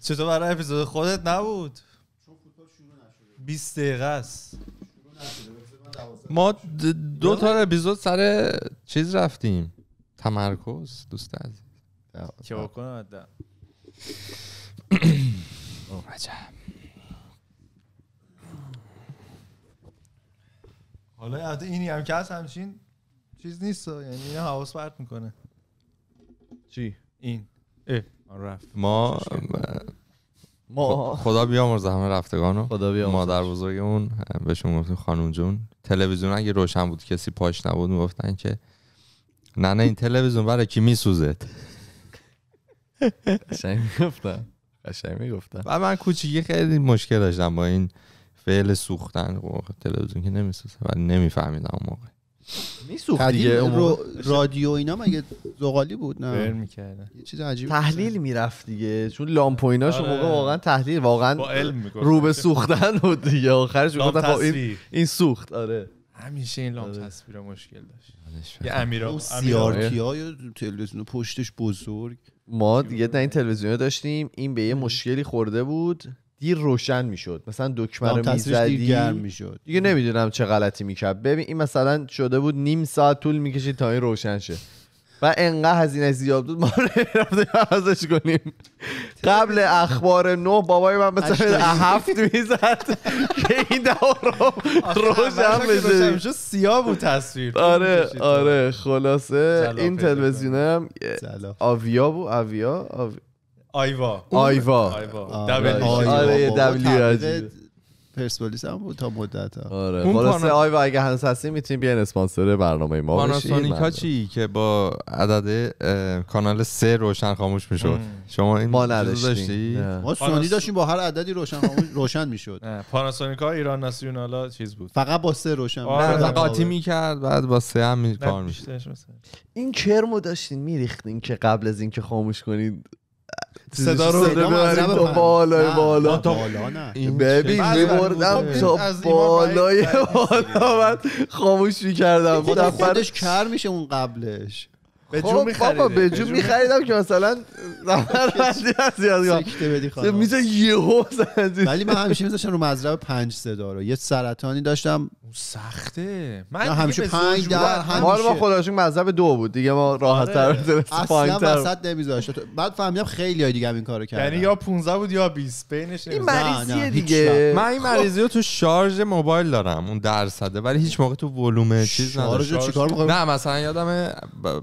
چطور برای اپیزود خودت نبود چون فوتبال نشده 20 دقیقه است ما دو تا اپیزود سر چیز رفتیم تمرکز دوست عزیز چه بکنم حالا اینی هم که هست همچین چیز نیست یعنی اینو حواس پرت میکنه چی این اه آره، رفت ما ما خدا بیامرزه همه رفتگانو خدا مادر بزرگمون بهشون گفتیم خانم جون تلویزیون اگه روشن بود کسی پاش نبود میگفتن که نه نه این تلویزیون برای کی میسوزد قشنگ میگفتن قشنگ میگفتن و من کوچیکی خیلی مشکل داشتم با این فعل سوختن خب، تلویزیون که نمیسوزه ولی نمیفهمیدم اون موقع میسوخت دیگه رو رادیو اینا مگه زغالی بود نه بر میکردن یه چیز عجیب تحلیل میرفت دیگه چون لامپ و ایناش موقع آره. واقعا تحلیل واقعا رو به سوختن بود دیگه آخرش این این سوخت آره همیشه این لامپ آره. تصویر مشکل داشت یه امیرا سیارتی تلویزیون پشتش بزرگ ما دیگه در این تلویزیون داشتیم این به یه مشکلی خورده بود دیر روشن میشد مثلا دکمه رو میزدی میشد دیگه نمیدونم چه غلطی میکرد ببین این مثلا شده بود نیم ساعت طول میکشید تا این روشن شه و انقدر هزینه زیاد بود ما بازش کنیم قبل اخبار نه بابای من مثلا هفت میزد که این دور روشن بشه سیاه بود تصویر آره آره خلاصه این تلویزیونم آویا بود آویا آیوا آیوا آره, آره، دبلیو پرسپولیس هم بود تا مدت ها آره خلاص آیوا اگه هنوز هستی میتونیم بیان اسپانسر برنامه ما پاناسونیک ها چی که با عدد کانال سه روشن خاموش میشد شما این ما نداشتی ما سونی داشتیم با هر عددی روشن خاموش روشن میشد پاناسونیکا ایران ناسیونالا چیز بود فقط با سه روشن آره. بعد قاطی آره. میکرد بعد با سه هم کار میشد این کرمو داشتین میریختین که قبل از اینکه خاموش کنید صدا رو ببریم تا بالای بالا ببین میبردم تا بالای بالا من خاموش میکردم خودش کر میشه اون قبلش به جو خب، بابا به جو میخریدم که مثلا نفر بندی از یادگار سکته بدی خانم میزه ولی من همیشه میذاشتم رو مزرعه پنج صدا رو یه سرطانی داشتم سخته من همیشه پنج در همیشه ما رو خداشون مذهب دو بود دیگه ما راحت تر آره. اصلا وسط نمیذاشت بعد فهمیدم خیلی دیگه این کارو کردن یعنی یا 15 بود یا 20 بینش این مریضیه دیگه من این خب. مریضی رو تو شارژ موبایل دارم اون درصده ولی هیچ موقع تو ولومه چیز نداره نه مثلا یادم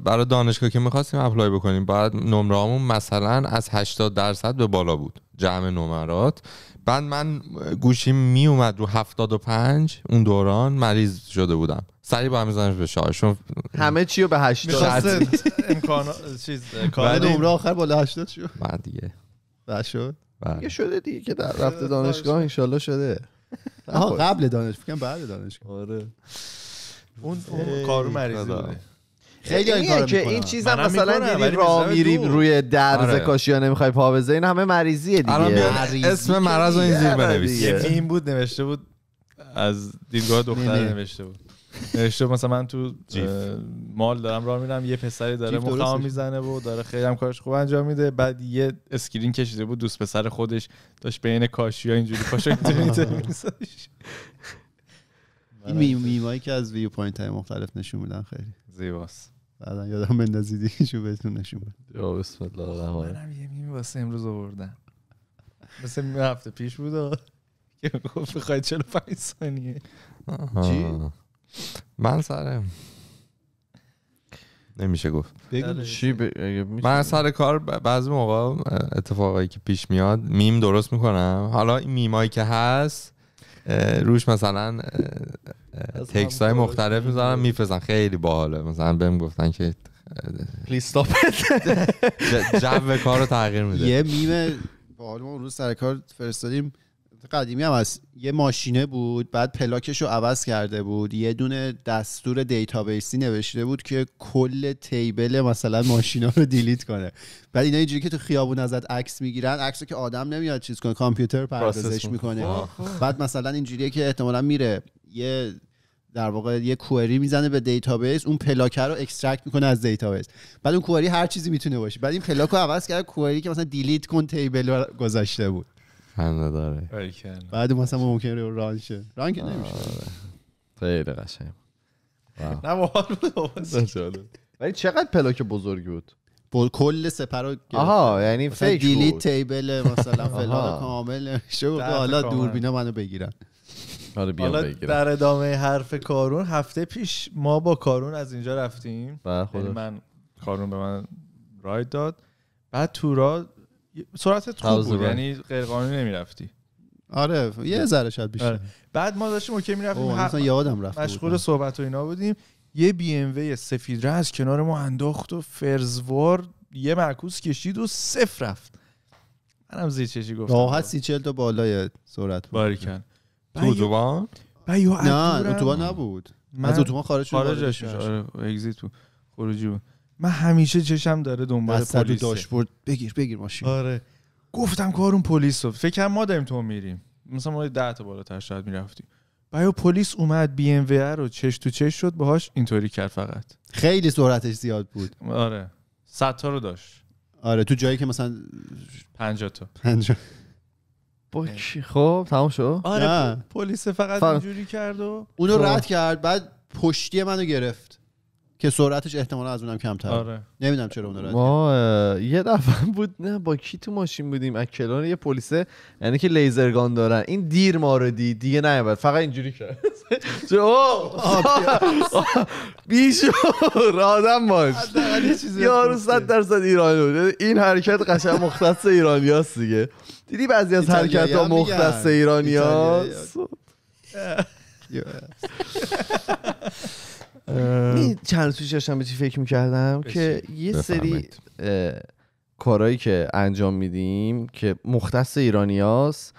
برای دانشگاه که میخواستیم اپلای بکنیم باید همون مثلا از 80 درصد به بالا بود جمع نمرات بعد من گوشی می اومد رو 75 اون دوران مریض شده بودم سریع با هم به شاه همه چی رو به 80 درصد امکان چیز کار نمره آخر بالا 80 شد بعد دیگه شد یه شده دیگه که در رفت خب، دانشگاه انشالله شده خب. آها قبل دانشگاه بعد دانشگاه آره اون کارو مریضی بوده خیلی این کارو که این چیزا مثلا دیدی را میری روی درز آره. کاشی ها نمیخوای پا این همه مریضیه دیگه اسم مرض رو این زیر آره بنویس یه میم بود نوشته بود از دیدگاه دختر نوشته بود نوشته مثلا من تو مال دارم راه میرم یه پسری داره مخام میزنه و داره خیلی هم کارش خوب انجام میده بعد یه اسکرین کشیده بود دوست پسر خودش داشت بین کاشی ها اینجوری پاشو این میمایی که از ویو پوینت های مختلف نشون میدن خیلی زیباست بعدا یادم بندازید شو بهتون نشون یا بسم الله الرحمن منم یه میمی واسه امروز آوردم مثل هفته پیش بود که گفت بخواید 45 ثانیه چی من سرم نمیشه گفت چی ب... من سر کار بعضی موقع اتفاقایی که پیش میاد میم درست میکنم حالا این میمایی که هست روش مثلا تکست های مختلف میذارن میفرستن خیلی باحاله مثلا بهم گفتن که پلیز استاپ جو کار رو تغییر میده یه میم باحال ما روز سر کار فرستادیم قدیمی هم از یه ماشینه بود بعد پلاکش رو عوض کرده بود یه دونه دستور دیتابیسی نوشته بود که کل تیبل مثلا ماشینا رو دیلیت کنه بعد اینا اینجوری که تو خیابون ازت عکس میگیرن عکس که آدم نمیاد چیز کنه کامپیوتر پردازش میکنه بعد مثلا اینجوریه که احتمالا میره یه در واقع یه کوئری میزنه به دیتابیس اون پلاک رو اکسترکت میکنه از دیتابیس بعد اون کوئری هر چیزی میتونه باشه بعد این پلاک رو عوض کرده کوئری که مثلا دیلیت کن تیبل گذاشته بود خنده داره بعد مثلا ممکنه رو ران شه ران که نمیشه آره. خیلی قشنگ نه محال ولی چقدر پلاک بزرگی بود کل سپر رو آها یعنی فیک دیلیت تیبل مثلا فلان کامل شو حالا دوربینا منو بگیرن آره، حالا حالا در ادامه حرف کارون هفته پیش ما با کارون از اینجا رفتیم بله، یعنی من کارون به من راید داد بعد تو را سرعتت خوب بود یعنی غیر قانونی نمیرفتی آره یه ذره شاید بیشتر آره. بعد ما داشتیم اوکی میرفتیم اصلا یادم رفت مشغول صحبت و اینا بودیم یه بی ام وی سفید را از کنار ما انداخت و فرزوار یه معکوس کشید و صفر رفت منم زیر چشی گفتم راحت سی چل تا بالای سرعت بود باریکن تو اتوبان نه اتوبان نبود من از اتوبان خارج شد خارج شد آره اگزیت بود خروجی بود من همیشه چشم داره دنبال پلیس داشبورد بگیر بگیر ماشین آره گفتم کارون پلیس رو فکر ما داریم تو میریم مثلا ما 10 تا بالاتر شاید میرفتیم بیا پلیس اومد بی ام وی رو چش تو چش شد باهاش اینطوری کرد فقط خیلی سرعتش زیاد بود آره 100 تا رو داشت آره تو جایی که مثلا 50 تا 50 خب تمام شد آره پلیس فقط, فقط اینجوری کرد و اونو خب. رد کرد بعد پشتی منو گرفت که سرعتش احتمالا از اونم کمتر آره. نمیدونم چرا اون ما یه دفعه بود نه با کی تو ماشین بودیم از کلان یه پلیس یعنی که لیزرگان دارن این دیر ما رو دید دیگه نیومد فقط اینجوری کرد بیشور آدم باش یارو صد درصد ایرانی بود این حرکت قشنگ مختص ایرانی دیگه دیدی بعضی از حرکت ها مختص ایرانی یعنی چند سویش داشتم به چی فکر میکردم که یه سری کارهایی که انجام میدیم که مختص ایرانیاست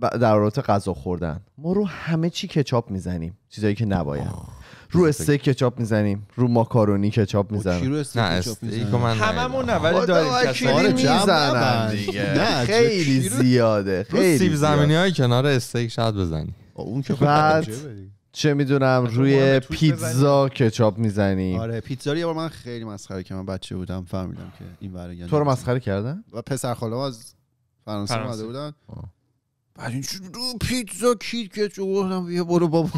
در رابطه غذا خوردن ما رو همه چی کچاپ میزنیم چیزایی که نباید رو استیک کچاپ میزنیم رو ماکارونی کچاپ خب، میزنیم رو استیک کچاپ میزنیم هممون ولی داریم میزنن دیگه خیلی زیاده خیلی سیب زمینی های کنار استیک شاید بزنیم اون که خب بعد چه میدونم روی پیتزا کچاپ میزنی آره پیتزا رو من خیلی مسخره که من بچه بودم فهمیدم که این برای یعنی تو رو مسخره کردن و پسر خاله از فرانسه اومده بودن بعد این پیتزا کیت که چه گفتم یه برو بابا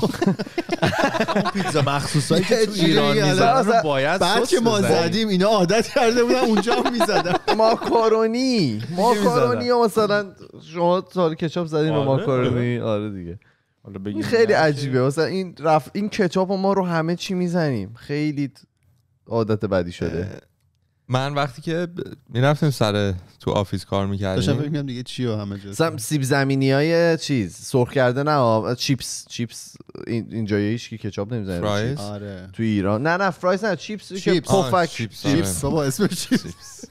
پیتزا مخصوصایی که تو ایران میزدن باید بعد که ما زدیم اینا عادت کرده بودن اونجا هم میزدن ماکارونی ماکارونی مثلا شما سال کچاپ زدیم آره. ماکارونی آره دیگه این خیلی عجیبه مثلا این رف... این کتاب ما رو همه چی میزنیم خیلی عادت بدی شده من وقتی که میرفتیم سر تو آفیس کار میکردیم داشتم فکر میکنم دیگه چی همه جا سم سیب زمینی های چیز سرخ کرده نه چیپس چیپس اینجا هیچ که کچاپ نمیزنه فرایز آره. تو ایران نه نه فرایز نه چیپس چیپس چیپس آره. چیپس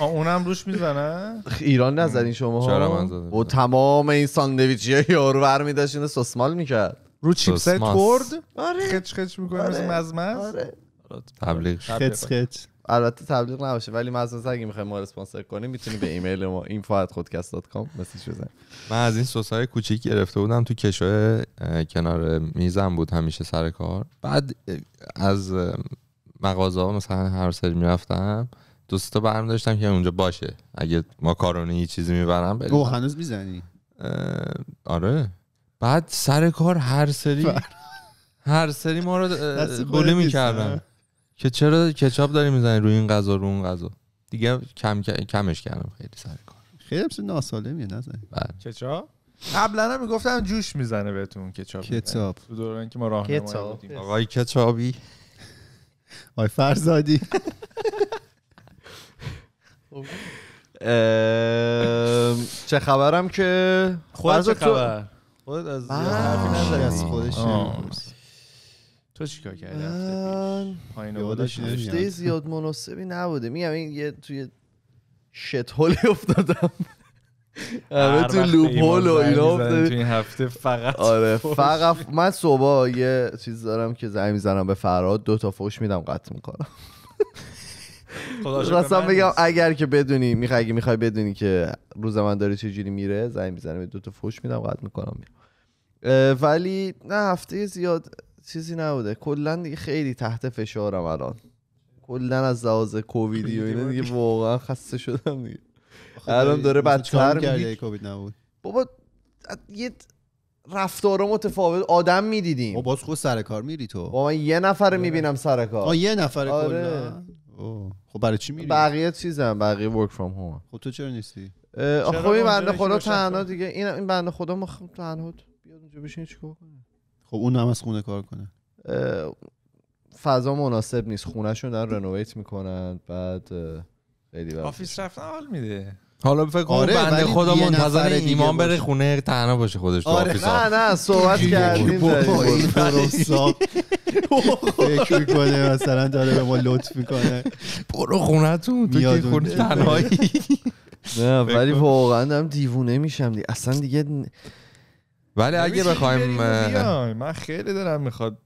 اونم روش میزنه ایران نزدین شما ها و تمام این ساندویچی های یارو برمی میداشت اینو سسمال میکرد رو چیپسه تورد آره خچ خچ میکنه آره. مزمز آره. آره، تبلیغ خچ خچ البته تبلیغ نباشه ولی مزمز اگه میخوایم ما اسپانسر کنیم میتونی به ایمیل ما info@podcast.com مسیج بزن من از این سوسای کوچیک گرفته بودم تو کشو کنار میزم بود همیشه سر کار بعد از مغازه ها مثلا هر سری میرفتم دوستا برم داشتم که اونجا باشه اگه کارونی یه چیزی میبرم بریم بله. او هنوز میزنی آره بعد سر کار هر سری هر سری ما رو بوله میکردن که چرا کچاب داری میزنی روی این غذا رو اون غذا دیگه کم کمش کردم خیلی سر کار خیلی بس ناسالمیه نزنی بله. کچاب؟ قبلا هم میگفتم جوش میزنه بهتون کچاب کتاب تو دوران که ما راهنمایی بودیم آقای کچابی آقای فرزادی خب. چه خبرم که خودت چه خبر خودت از حرفی از خودش تو چیکار کردی پایین زیاد مناسبی نبوده میگم این یه توی شت هولی افتادم آره تو لوپ هول و اینا تو این هفته فقط آره فقط من صبح یه چیز دارم که زنگ میزنم به فراد دو تا فوش میدم قطع میکنم خب، بگم اگر که بدونی میخوای اگه میخوای بدونی که روز من داره میره زنگ میزنم دو تا فوش میدم قد میکنم ولی نه هفته زیاد چیزی نبوده کلا دیگه خیلی تحت فشارم الان کلا از لحاظ کوویدی و اینا دیگه واقعا خسته شدم دیگه خب، الان داره بدتر میگه کووید نبود بابا یه رفتار متفاوت آدم میدیدیم باز خود سر کار میری تو با من یه نفر آره. میبینم سر کار یه نفر آره. خب برای چی میری بقیه چیزم بقیه ورک فرام هوم خب تو چرا نیستی خب این بنده خدا تنها دیگه این این بنده خدا ما خب تنها بیاد اونجا بشین چیکار کنه خب اون هم از خونه کار کنه فضا مناسب نیست خونهشون دارن رنویت میکنن بعد خیلی آفیس رفتن حال میده حالا فکر آره بنده خدا منتظر ایمان بره خونه تنها باشه خودش تو آره نه نه صحبت کردیم این فکر میکنه مثلا داره به ما لطف میکنه برو خونه تو که خونه تنهایی نه ولی واقعا هم دیوونه میشم دی اصلا دیگه ولی اگه بخوایم من خیلی دارم میخواد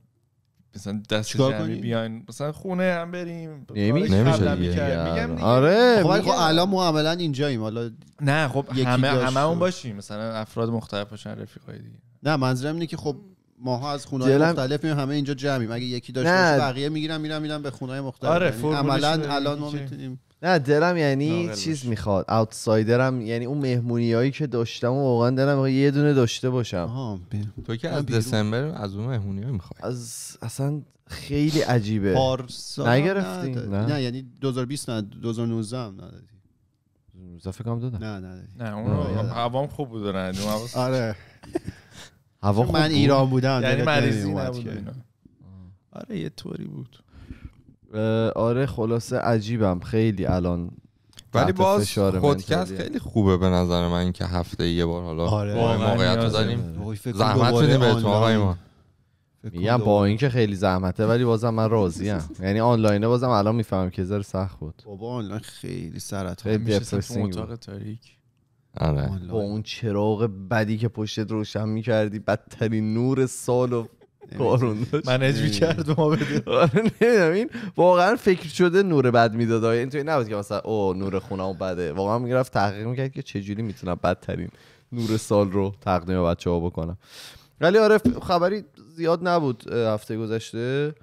مثلا دست جمعی بیاین مثلا خونه هم بریم نمیشه نمیشه یعنی. آره خب, خب الان ما عملا اینجاییم حالا نه خب همه همه اون باشیم مثلا افراد مختلف باشن رفیقای دیگه نه منظورم اینه که خب ماها از خونه های مختلف میایم همه اینجا جمعیم اگه یکی داشت بقیه میگیرم میرم میرم به خونه مختلف آره یعنی عملا الان ما میتونیم نه دلم یعنی چیز میخواد اوتسایدرم یعنی اون مهمونی هایی که داشتم و واقعا دلم یه دونه داشته باشم تو که از دسامبر از اون مهمونی میخواد از اصلا خیلی عجیبه پارسا نگرفتی نه, نه. نه یعنی 2020 نه 2019 هم ندادی زفه کام دادم نه نه نه اون آره. هوام خوب بود نه آره هوا من ایران بودم یعنی مریضی نبود آره یه طوری بود آره خلاصه عجیبم خیلی الان ولی باز پادکست خیلی خوبه به نظر من که هفته یه بار حالا آره موقعیت رو داریم زحمت بدیم آقای ما میگم با اینکه خیلی زحمته ولی بازم من ام یعنی آنلاینه بازم الان میفهمم که زر سخت بود بابا آنلاین خیلی سرت خیلی دپرسینگ بود تاریک آره با اون چراغ بدی که پشتت روشن میکردی بدترین نور سال کارون یعنی منیج یعنی کرد ما بده آره نمیدونم این واقعا فکر شده نور بد میداد این توی نبود که مثلا او نور خونه اون بده واقعا میگرفت تحقیق میکرد که چجوری میتونم بدترین نور سال رو تقدیم بچه ها بکنم ولی آره خبری زیاد نبود هفته گذشته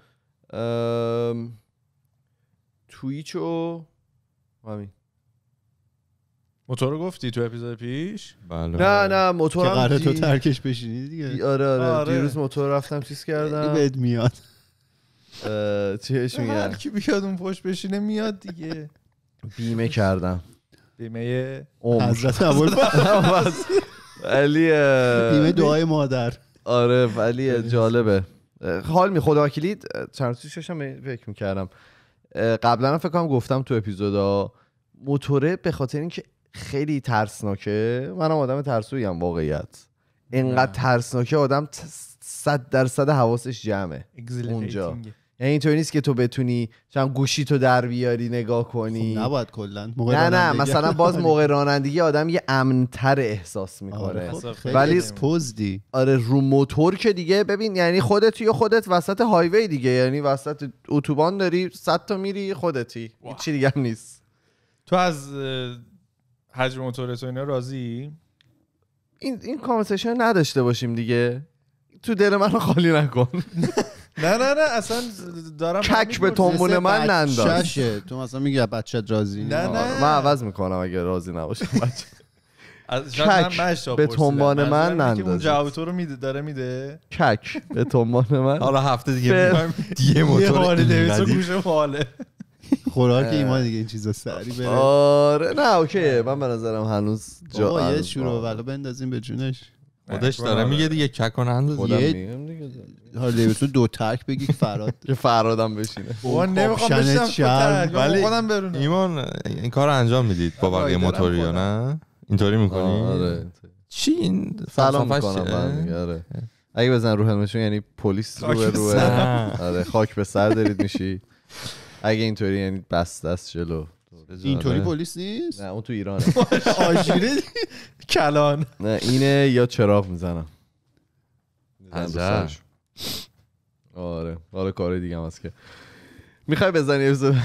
تویچ و همین موتور گفتی تو اپیزود پیش بله نه نه موتور که قراره تو ترکش بشینی دیگه آره آره, آره. دیروز موتور رفتم چیز کردم یعنی بهت میاد چیش میگن هر کی بیاد اون پشت بشینه میاد دیگه بیمه کردم بیمه حضرت ابوالفضل علی بیمه دعای مادر آره ولی جالبه حال می خدا کلید چند هم فکر میکردم قبلا فکر کنم گفتم تو اپیزودا موتوره به خاطر اینکه خیلی ترسناکه منم آدم هم واقعیت اینقدر ترسناکه آدم صد درصد حواسش جمعه اونجا یعنی اینطوری نیست که تو بتونی چون گوشی تو در بیاری نگاه خب کنی خب نباید کلا نه نه مثلا باز موقع رانندگی آدم یه امنتر احساس آره، میکنه خب ولی پوزدی آره رو موتور که دیگه ببین یعنی خودت یا خودت وسط هایوی دیگه یعنی وسط اتوبان داری 100 تا میری خودتی چی دیگه هم نیست تو از حجم موتور تو اینا راضی این این کانورسیشن نداشته باشیم دیگه تو دل منو خالی نکن نه نه نه اصلا دارم کک به تنبون من ننداز ششه تو اصلا میگی بچه راضی نه نه من عوض میکنم اگه راضی نباشه بچه کک به تنبان من ننداز اون جواب تو رو میده داره میده کک به تنبان من حالا هفته دیگه دیگه موتور دیگه خوراک ایمان دیگه این چیزا سری بره آره نه اوکی من به نظرم هنوز جا یه شروع ولا بندازیم به جونش خودش داره میگه دیگه ککن هنوز یه حالا تو دو ترک بگی فراد که فرادم بشینه نمیخوام بشینم ولی خودم برونم ایمان این کار انجام میدید با بقیه موتوری نه اینطوری میکنی آره. چی این سلام میکنم آره. اگه بزن رو همشون یعنی پلیس رو به آره خاک به سر دارید میشی اگه اینطوری یعنی بس دست جلو اینطوری پلیس نیست نه اون تو ایران آشیری کلان نه اینه یا چراغ میزنم آره آره کار دیگه هم هست که میخوای بزنی اپیزود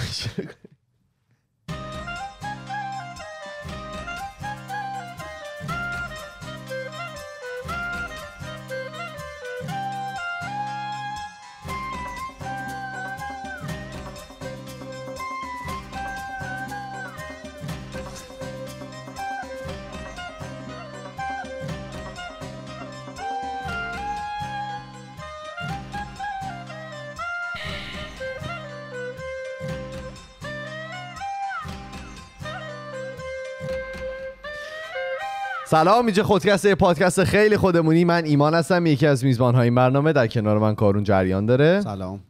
سلام اینجا خودکست پادکست خیلی خودمونی من ایمان هستم یکی از میزبان های برنامه در کنار من کارون جریان داره سلام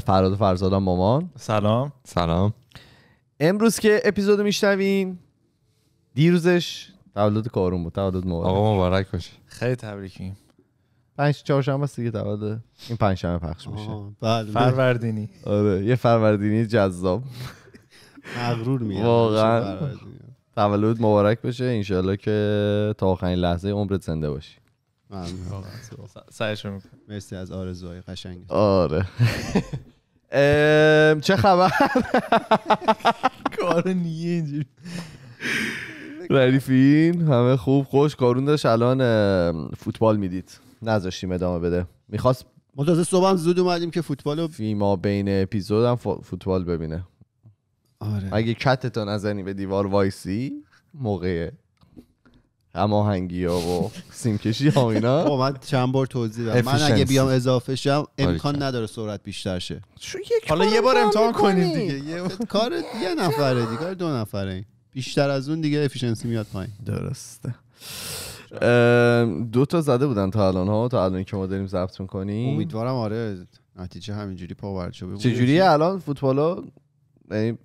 فراد فرزادان مامان سلام سلام امروز که اپیزود میشنوین دیروزش تولد کارون بود تولد مبارک آقا مبارک باشه خیلی تبریکیم پنج چهارشنبه است دیگه تولد این پنج شنبه پخش میشه بله. فروردینی آره یه فروردینی جذاب مغرور میاد واقعا تولد مبارک بشه انشالله که تا آخرین لحظه عمرت زنده باشی سعیش میکنم مرسی از آرزوهای قشنگ آره چه خبر کار نیه اینجور ردیفین همه خوب خوش کارون داشت الان فوتبال میدید نذاشتیم ادامه بده میخواست ما صبح هم زود اومدیم که فوتبال رو فیما بین اپیزود هم فوتبال ببینه آره. اگه کتتو نزنی به دیوار وایسی موقع هماهنگی ها و سیمکشی ها اینا خب، من چند بار توضیح دارم من اگه بیام اضافه شم آره. امکان نداره سرعت بیشتر شه حالا یه بار امتحان کنیم دیگه کار یه نفره دیگه کار دو نفره بیشتر از اون دیگه افیشنسی میاد پایین درسته دو تا زده بودن تا الان ها تا الان که ما داریم ضبط کنیم امیدوارم آره نتیجه همینجوری پاورچو چه چجوری الان فوتبال یعنی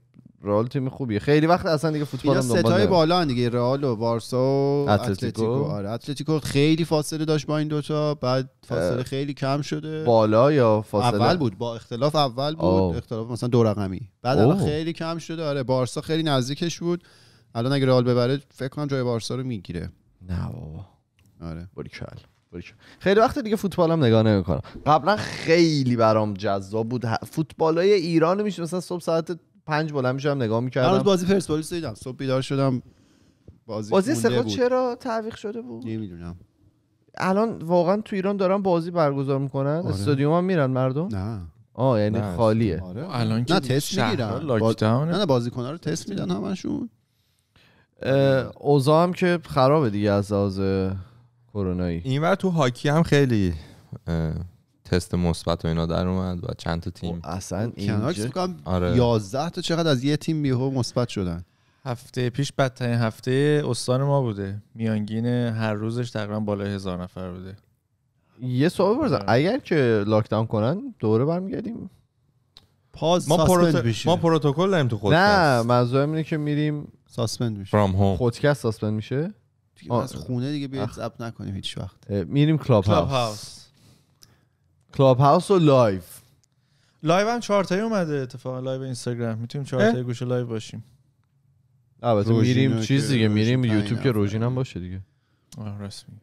رئال تیم خوبیه خیلی وقت اصلا دیگه فوتبال هم ستای بالا دیگه رئال و بارسا و اتلتیکو آره اتلتیکو خیلی فاصله داشت با این دوتا بعد فاصله خیلی کم شده بالا یا فاصله اول بود با اختلاف اول بود اختلاف مثلا دو رقمی بعد الان خیلی کم شده آره بارسا خیلی نزدیکش بود الان اگه رئال ببره فکر کنم جای بارسا رو میگیره نه بابا آره خیلی وقت دیگه فوتبال هم نگاه نمیکنم قبلا خیلی برام جذاب بود فوتبال های ایران میشه مثلا صبح ساعت پنج بلند میشدم نگاه میکردم هنوز بازی پرسپولیس دیدم صبح بیدار شدم بازی بازی سقاط چرا تعویق شده بود نمیدونم الان واقعا تو ایران دارن بازی برگزار میکنن آره. استادیوم هم میرن مردم نه آه یعنی نه. خالیه آره. آره. الان نه تست میگیرن نه بازی کنن رو تست میدن همشون اوزا هم که خرابه دیگه از آز کرونایی اینور تو هاکی هم خیلی تست مثبت و اینا در اومد و چند تا تیم خب، اصلا خب، اینجا آره. یازده آره. 11 تا چقدر از یه تیم بیهو مثبت شدن هفته پیش بدترین هفته استان ما بوده میانگین هر روزش تقریبا بالای هزار نفر بوده یه سوال بپرسم آره. اگر که لاکداون کنن دوره برمیگردیم پاز ما, پروت... ما پروتکل داریم تو خودکست نه منظورم اینه که میریم ساسپند میشه پادکست خودکست ساسپند میشه از خونه دیگه بیاید ضبط نکنیم هیچ وقت میریم کلاب, کلاب هاوس. کلاب هاوس و لایو لایو هم چهار تایی اومده اتفاقا لایو اینستاگرام میتونیم چهار تایی گوشه لایو باشیم البته میریم چیز دیگه میریم یوتیوب که روژین هم باشه دیگه رسمی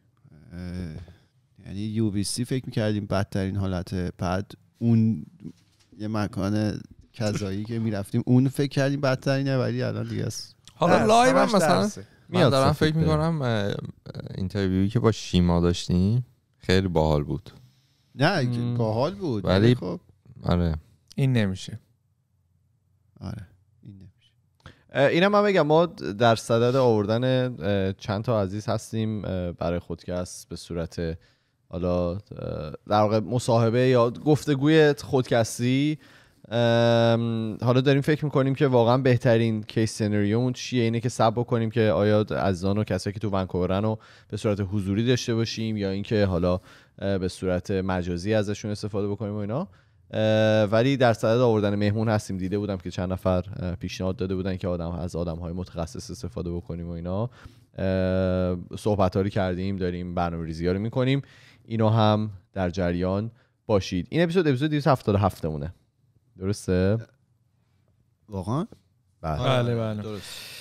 یعنی یو بی سی فکر میکردیم بدترین حالت بعد اون یه مکان کذایی که میرفتیم اون فکر کردیم بدترینه ولی الان دیگه است حالا لایو هم مثلا من دارم فکر میکنم اینترویوی که با شیما داشتیم خیلی باحال بود نه باحال بود ولی خب آره این نمیشه آره این نمیشه اینم من بگم ما در صدد آوردن چند تا عزیز هستیم برای خودکست به صورت حالا در واقع مصاحبه یا گفتگوی خودکستی حالا داریم فکر میکنیم که واقعا بهترین کیس سناریومون چیه اینه که سب بکنیم که آیا از و کسایی که تو ونکوورن رو به صورت حضوری داشته باشیم یا اینکه حالا به صورت مجازی ازشون استفاده بکنیم و اینا ولی در صدد آوردن مهمون هستیم دیده بودم که چند نفر پیشنهاد داده بودن که آدم از آدم های متخصص استفاده بکنیم و اینا صحبت کردیم داریم برنامه ریزی رو میکنیم اینو هم در جریان باشید این اپیزود اپیزود 277 مونه درسته؟ واقعا؟ آره. بله بله, بله. درست.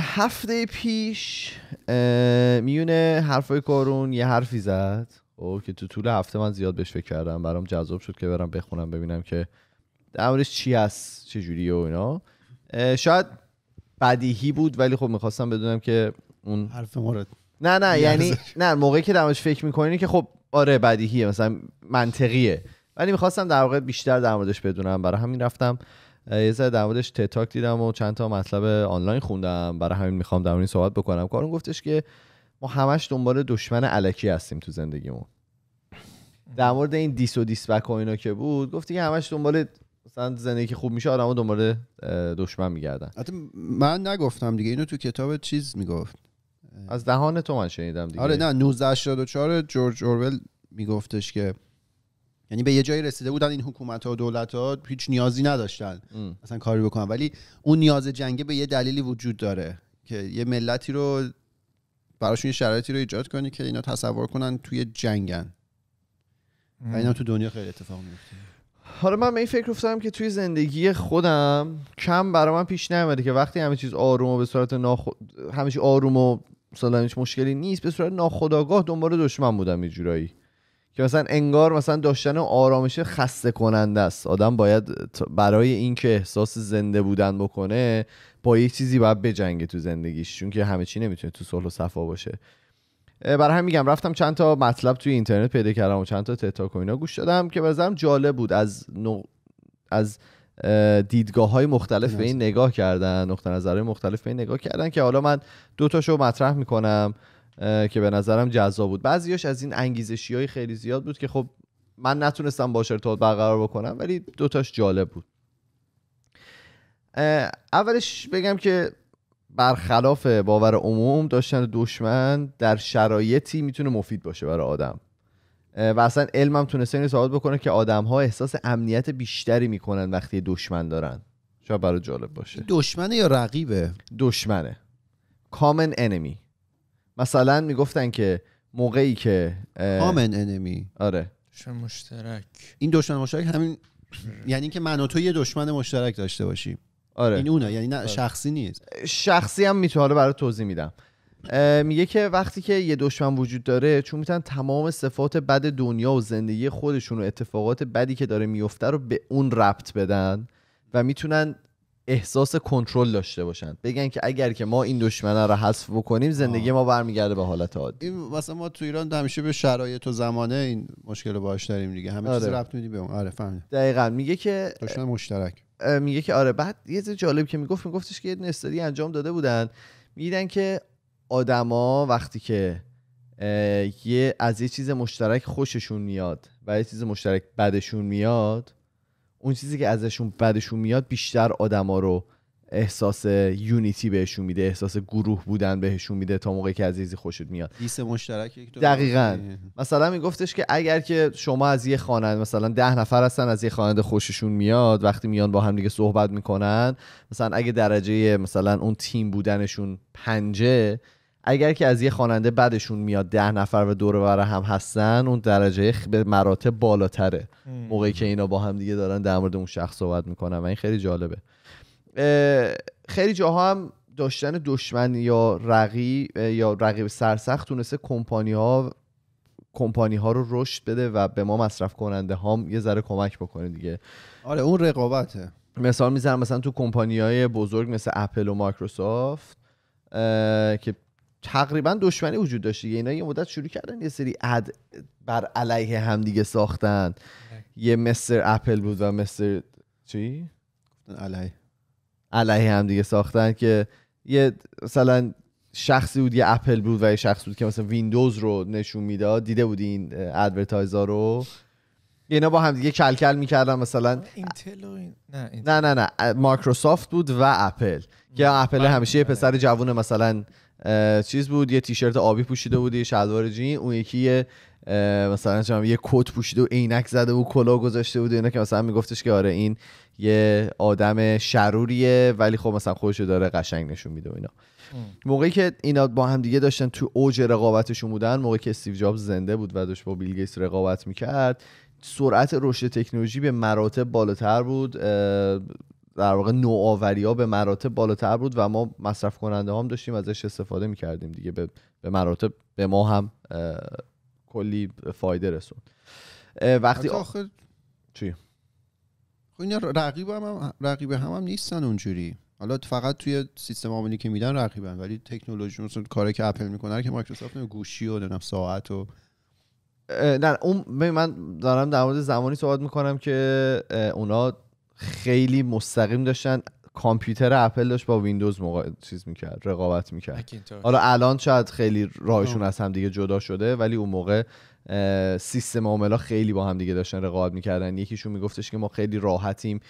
هفته پیش میونه حرفای کارون یه حرفی زد او خب، که تو طول هفته من زیاد بهش فکر کردم برام جذاب شد که برم بخونم ببینم که در چی هست چه و اینا شاید بدیهی بود ولی خب میخواستم بدونم که اون حرف مورد نه نه یعنی نه موقعی که دمش فکر میکنی که خب آره بدیهیه مثلا منطقیه ولی میخواستم در واقع بیشتر در موردش بدونم برای همین رفتم یه ذره در موردش تتاک دیدم و چند تا مطلب آنلاین خوندم برای همین میخوام در این صحبت بکنم کارون گفتش که ما همش دنبال دشمن علکی هستیم تو زندگیمون در مورد این دیس و دیس بک و اینا که بود گفتی که همش دنبال مثلا زندگی که خوب میشه آدمو دنبال دشمن میگردن حتی من نگفتم دیگه اینو تو کتاب چیز میگفت از دهان تو من شنیدم دیگه آره نه 1984 جورج اورول میگفتش که یعنی به یه جایی رسیده بودن این حکومت ها و دولت ها هیچ نیازی نداشتن ام. اصلا کاری بکنن ولی اون نیاز جنگه به یه دلیلی وجود داره که یه ملتی رو براشون یه شرایطی رو ایجاد کنی که اینا تصور کنن توی جنگن و اینا تو دنیا خیلی اتفاق میفته حالا من به این فکر افتادم که توی زندگی خودم کم برای من پیش نیومده که وقتی همه چیز آروم و به صورت ناخ همه آروم و مثلا مشکلی نیست به صورت ناخودآگاه دنبال دشمن بودم یه جورایی که مثلا انگار مثلا داشتن آرامش خسته کننده است آدم باید برای اینکه احساس زنده بودن بکنه با یه چیزی باید بجنگه تو زندگیش چون که همه چی نمیتونه تو صلح و صفا باشه برای هم میگم رفتم چند تا مطلب توی اینترنت پیدا کردم و چند تا تتاک گوش دادم که به جالب بود از نو... از دیدگاه های مختلف به این نگاه کردن نقطه نظرهای مختلف به این نگاه کردن که حالا من دو مطرح میکنم که به نظرم جذاب بود بعضیاش از این انگیزشی های خیلی زیاد بود که خب من نتونستم باش ارتباط برقرار بکنم ولی دوتاش جالب بود اولش بگم که برخلاف باور عموم داشتن دشمن در شرایطی میتونه مفید باشه برای آدم و اصلا علمم تونسته این ثابت بکنه که آدم ها احساس امنیت بیشتری میکنن وقتی دشمن دارن شاید برای جالب باشه دشمنه یا رقیبه دشمنه کامن enemy. مثلا میگفتن که موقعی که کامن انمی آره مشترک این دشمن مشترک همین یعنی که من و تو یه دشمن مشترک داشته باشیم آره این اونه یعنی نه آره. شخصی نیست شخصی هم میتونه حالا برای توضیح میدم میگه که وقتی که یه دشمن وجود داره چون میتونن تمام صفات بد دنیا و زندگی خودشون و اتفاقات بدی که داره میفته رو به اون ربط بدن و میتونن احساس کنترل داشته باشن بگن که اگر که ما این دشمنه رو حذف بکنیم زندگی آه. ما برمیگرده به حالت عادی این مثلا ما تو ایران همیشه به شرایط و زمانه این مشکل رو باش داریم دیگه همه آره. چیز ربط میدیم به اون آره فهمیدم دقیقاً میگه که دشمن مشترک میگه که آره بعد یه چیز جالب که میگفت میگفتش که یه استادی انجام داده بودن میدن که آدما وقتی که یه از یه چیز مشترک خوششون میاد و یه چیز مشترک بدشون میاد اون چیزی که ازشون بدشون میاد بیشتر آدما رو احساس یونیتی بهشون میده احساس گروه بودن بهشون میده تا موقعی که عزیزی خوشت میاد دیس مشترک دقیقا مثلا میگفتش که اگر که شما از یه خانه مثلا ده نفر هستن از یه خواننده خوششون میاد وقتی میان با هم دیگه صحبت میکنن مثلا اگه درجه مثلا اون تیم بودنشون پنجه اگر که از یه خواننده بدشون میاد ده نفر و دور بر هم هستن اون درجه به مراتب بالاتره موقعی که اینا با هم دیگه دارن در مورد اون شخص صحبت میکنن و این خیلی جالبه خیلی جاها هم داشتن دشمن یا رقیب یا رقیب سرسخت تونسته کمپانی ها کمپانی ها رو رشد بده و به ما مصرف کننده هم یه ذره کمک بکنه دیگه آره اون رقابته مثال میزنم مثلا تو کمپانی های بزرگ مثل اپل و مایکروسافت که تقریبا دشمنی وجود داشت دیگه اینا یه مدت شروع کردن یه سری اد بر علیه هم دیگه ساختن یه مستر اپل بود و مستر چی علیه علیه هم دیگه ساختن که یه مثلا شخصی بود یه اپل بود و یه شخص بود که مثلا ویندوز رو نشون میداد دیده بود این ادورتایزا رو اینا با هم دیگه کلکل میکردن مثلا این... نه, نه نه نه مایکروسافت بود و اپل که اپل بله، همیشه یه بله. پسر جوون مثلا چیز بود یه تیشرت آبی پوشیده بود یه شلوار جین اون یکی یه مثلا یه کت پوشیده و عینک زده و کلا گذاشته بود اینا که مثلا میگفتش که آره این یه آدم شروریه ولی خب مثلا خودشو داره قشنگ نشون میده و اینا موقعی که اینا با هم دیگه داشتن تو اوج رقابتشون بودن موقعی که استیو جابز زنده بود و داشت با بیل گیتس رقابت میکرد سرعت رشد تکنولوژی به مراتب بالاتر بود در واقع نوآوری ها به مراتب بالاتر بود و ما مصرف کننده هم داشتیم ازش استفاده میکردیم دیگه به, به مراتب به ما هم کلی فایده رسوند وقتی آخر چی خب اینا رقیب هم, رقیب هم, نیستن اونجوری حالا فقط توی سیستم عاملی که میدن رقیبن ولی تکنولوژی مثلا کاری که اپل میکنه که مایکروسافت گوشی و نمیدونم ساعت و نه من دارم در مورد زمانی صحبت میکنم که اونا خیلی مستقیم داشتن کامپیوتر اپل داشت با ویندوز موقع چیز میکرد رقابت میکرد حالا الان شاید خیلی راهشون خب. از هم دیگه جدا شده ولی اون موقع سیستم عاملا خیلی با هم دیگه داشتن رقابت میکردن یکیشون میگفتش که ما خیلی راحتیم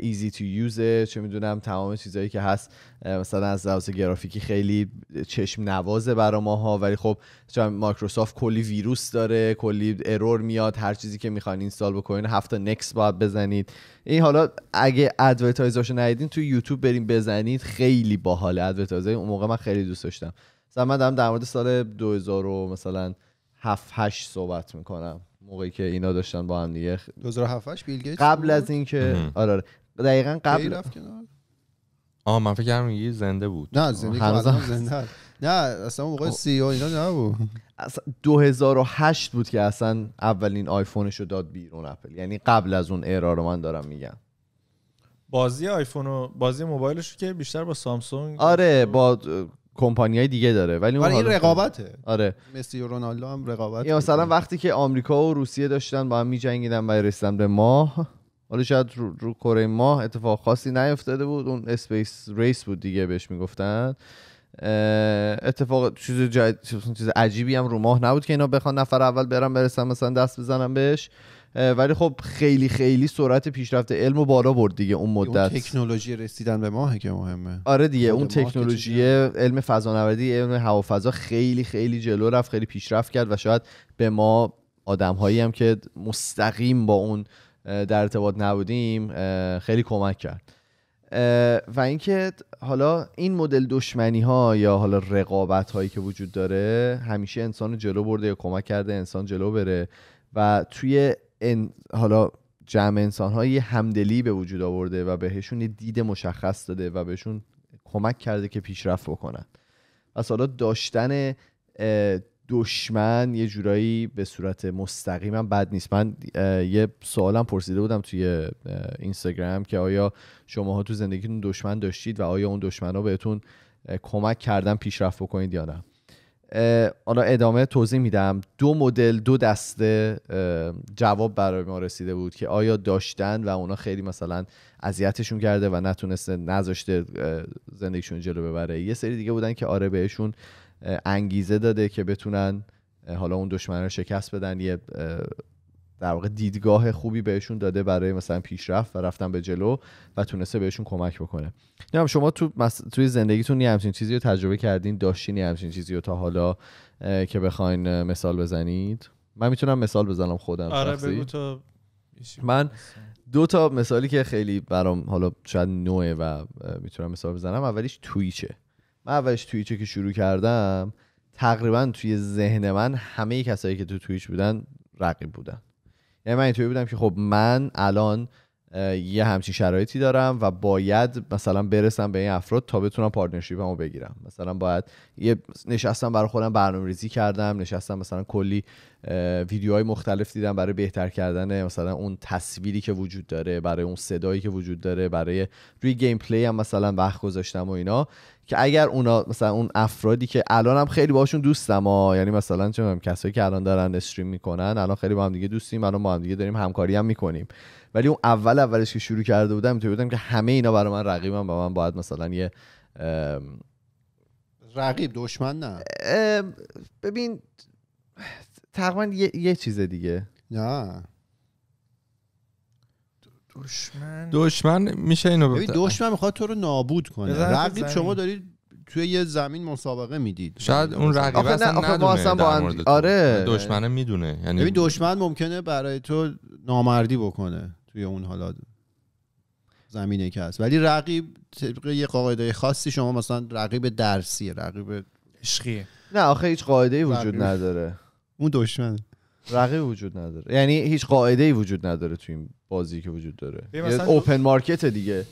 ایزی تو یوزه چه میدونم تمام چیزهایی که هست مثلا از لحاظ گرافیکی خیلی چشم نوازه برای ماها ولی خب چون مایکروسافت کلی ویروس داره کلی ارور میاد هر چیزی که میخوان اینستال بکنین تا نکس باید بزنید این حالا اگه ادورتایزاشو ندیدین تو یوتیوب بریم بزنید خیلی باحال ادورتایز اون موقع من خیلی دوست داشتم مثلا من در مورد سال 2000 مثلا 7 8 صحبت میکنم موقعی که اینا داشتن با هم دیگه 2007 بیل گیتس قبل از اینکه آره،, آره دقیقا قبل آه من فکر کردم یه زنده بود نه زنده هنوز زنده نه اصلا موقع سی او اینا نبود اصلا 2008 بود که اصلا اولین آیفونش رو داد بیرون اپل یعنی قبل از اون ایرا رو من دارم میگم بازی آیفون و بازی موبایلش که بیشتر با سامسونگ آره با کمپانیای دیگه داره ولی آره، این رقابته آره مسی و رونالدو هم رقابت یعنی مثلا وقتی که آمریکا و روسیه داشتن با هم می‌جنگیدن برای رسیدن به ماه حالا شاید رو, کره ماه اتفاق خاصی نیفتاده بود اون اسپیس ریس بود دیگه بهش میگفتن اتفاق چیز, جای چیز عجیبی هم رو ماه نبود که اینا بخوان نفر اول برن برسن مثلا دست بزنم بهش ولی خب خیلی خیلی سرعت پیشرفت علم و بالا برد دیگه اون مدت اون تکنولوژی رسیدن به ماه که مهمه آره دیگه اون تکنولوژی علم فضانوردی علم هوافضا خیلی خیلی جلو رفت خیلی پیشرفت کرد و شاید به ما آدمهایی هم که مستقیم با اون در ارتباط نبودیم خیلی کمک کرد و اینکه حالا این مدل دشمنی ها یا حالا رقابت هایی که وجود داره همیشه انسان جلو برده یا کمک کرده انسان جلو بره و توی ان... حالا جمع انسان همدلی به وجود آورده و بهشون یه دید مشخص داده و بهشون کمک کرده که پیشرفت بکنن و حالا داشتن دشمن یه جورایی به صورت مستقیما بد نیست من یه سوالم پرسیده بودم توی اینستاگرام که آیا شماها تو زندگیتون دشمن داشتید و آیا اون دشمن ها بهتون کمک کردن پیشرفت بکنید یا نه حالا ادامه توضیح میدم دو مدل دو دسته جواب برای ما رسیده بود که آیا داشتن و اونا خیلی مثلا اذیتشون کرده و نتونسته نذاشته زندگیشون جلو ببره یه سری دیگه بودن که آره بهشون انگیزه داده که بتونن حالا اون دشمن رو شکست بدن یه در واقع دیدگاه خوبی بهشون داده برای مثلا پیشرفت و رفتن به جلو و تونسته بهشون کمک بکنه شما تو مس... توی زندگیتون یه همچین چیزی رو تجربه کردین داشتین یه همچین چیزی رو تا حالا که بخواین مثال بزنید من میتونم مثال بزنم خودم آره بگو تو من دو تا مثالی که خیلی برام حالا شاید نوعه و میتونم مثال بزنم اولیش تویچه من اولیش تویچه که شروع کردم تقریبا توی ذهن من همه کسایی که تو تویچ بودن رقیب بودن یعنی من اینطوری بودم که خب من الان یه همچین شرایطی دارم و باید مثلا برسم به این افراد تا بتونم همو بگیرم مثلا باید یه نشستم برای خودم برنامه ریزی کردم نشستم مثلا کلی ویدیوهای مختلف دیدم برای بهتر کردن مثلا اون تصویری که وجود داره برای اون صدایی که وجود داره برای روی گیم پلی هم مثلا وقت گذاشتم و اینا که اگر اونا مثلا اون افرادی که هم خیلی باشون دوستم ها یعنی مثلا چه کسایی که الان دارن استریم میکنن الان خیلی با هم دیگه دوستیم الان با هم دیگه داریم همکاری هم میکنیم ولی اون اول اولش که شروع کرده بودم توی بودم که همه اینا برای من رقیبم و با من باید مثلا یه رقیب دشمن نه ببین تقریبا یه،, چیز دیگه نه دشمن دشمن میشه اینو ببین دشمن میخواد تو رو نابود کنه رقیب شما دارید توی یه زمین مسابقه میدید شاید اون رقیب اصلا آخه آره دشمنه میدونه یعنی دشمن ممکنه برای تو نامردی بکنه توی اون حالا زمینه که هست ولی رقیب طبق یه قاعده خاصی شما مثلا رقیب درسیه رقیب عشقیه نه آخه هیچ قاعده ای وجود نداره اون دشمن رقیب وجود نداره یعنی هیچ قاعده ای وجود نداره توی این بازی که وجود داره مثلا اوپن مارکت دیگه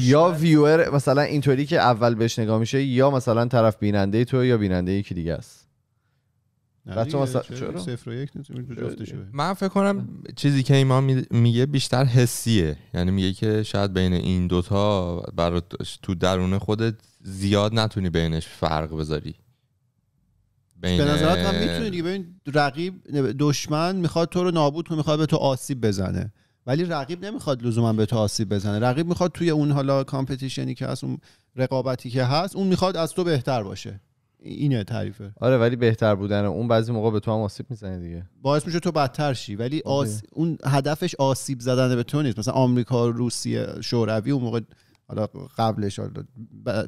یا ویور مثلا اینطوری که اول بهش نگاه میشه یا مثلا طرف بیننده تو یا بیننده یکی دیگه است مثلا چرا صفر و یک من فکر کنم چیزی که ایمان میگه بیشتر حسیه یعنی میگه که شاید بین این دوتا برای تو درون خودت زیاد نتونی بینش فرق بذاری به نظرت هم میتونی دیگه ببین رقیب دشمن میخواد تو رو نابود کنه میخواد به تو آسیب بزنه ولی رقیب نمیخواد لزوما به تو آسیب بزنه رقیب میخواد توی اون حالا کامپتیشنی که هست اون رقابتی که هست اون میخواد از تو بهتر باشه اینه تعریفه آره ولی بهتر بودن اون بعضی موقع به تو هم آسیب میزنه دیگه باعث میشه تو بدتر شی ولی آره. اون هدفش آسیب زدن به تو نیست مثلا آمریکا روسیه شوروی اون موقع حالا قبلش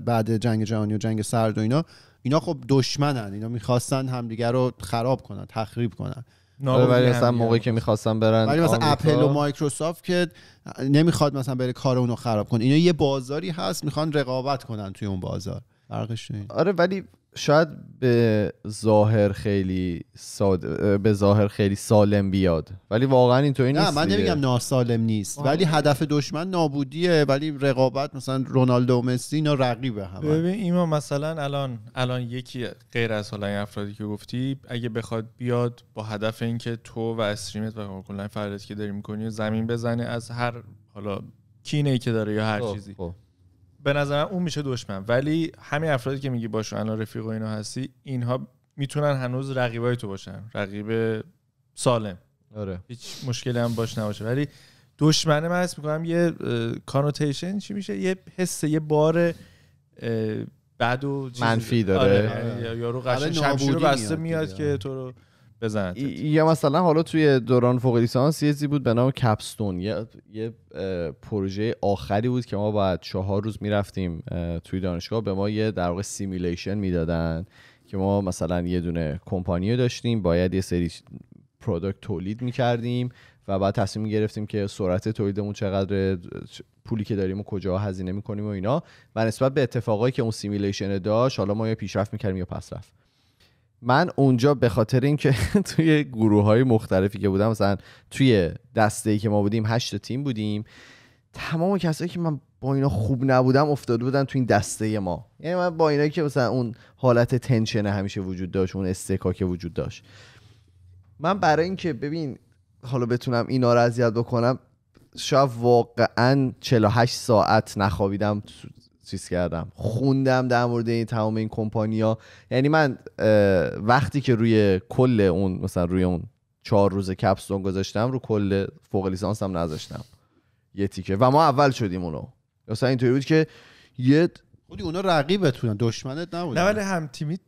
بعد جنگ جهانی و جنگ سرد و اینا اینا خب دشمنن اینا میخواستن همدیگه رو خراب کنن تخریب کنن آره، ولی مثلا یعنی موقعی که میخواستن برن ولی مثلا اپل و مایکروسافت که نمیخواد مثلا بره کار اونو خراب کنه اینا یه بازاری هست میخوان رقابت کنن توی اون بازار فرقش آره ولی شاید به ظاهر خیلی ساد... به ظاهر خیلی سالم بیاد ولی واقعا اینطوری نیست نه من نمیگم ناسالم نیست ولی هدف دشمن نابودیه ولی رقابت مثلا رونالدو و مسی اینا رقیبه هم ببین ایما مثلا الان الان یکی غیر از حالا افرادی که گفتی اگه بخواد بیاد با هدف اینکه تو و استریمت و کلا فعالیتی که داری میکنی زمین بزنه از هر حالا کینه ای که داره یا هر خب، چیزی خب. به نظر اون میشه دشمن ولی همین افرادی که میگی باشو الان رفیق و اینا هستی اینها میتونن هنوز رقیبای تو باشن رقیب سالم آره هیچ مشکلی هم باش نباشه ولی دشمنه من حس میکنم یه کانوتیشن چی میشه یه حس یه بار بعد و منفی داره آره، یعنی یارو آره، قشنگ شمشیر بسته میاد که تو رو یه یا مثلا حالا توی دوران فوق لیسانس یه بود به نام کپستون یه, پروژه آخری بود که ما بعد چهار روز میرفتیم توی دانشگاه به ما یه در واقع سیمیلیشن میدادن که ما مثلا یه دونه کمپانی داشتیم باید یه سری پروداکت تولید میکردیم و بعد تصمیم گرفتیم که سرعت تولیدمون چقدر پولی که داریم و کجا هزینه میکنیم و اینا و نسبت به اتفاقایی که اون سیمیلیشن داشت حالا ما یا پیشرفت میکردیم یا پسرفت من اونجا به خاطر اینکه توی گروه های مختلفی که بودم مثلا توی دسته ای که ما بودیم هشت تیم بودیم تمام کسایی که من با اینا خوب نبودم افتاده بودن توی این دسته ما یعنی من با اینایی که مثلا اون حالت تنشن همیشه وجود داشت اون که وجود داشت من برای اینکه ببین حالا بتونم اینا رو اذیت بکنم شاید واقعا 48 ساعت نخوابیدم چیز کردم خوندم در مورد این تمام این کمپانیا یعنی من وقتی که روی کل اون مثلا روی اون چهار روز کپستون گذاشتم رو کل فوق لیسانس هم نذاشتم یه تیکه و ما اول شدیم اونو مثلا اینطوری بود که یه خودی اونا رقیبتونن دشمنت نبودن نه ولی هم تیمیت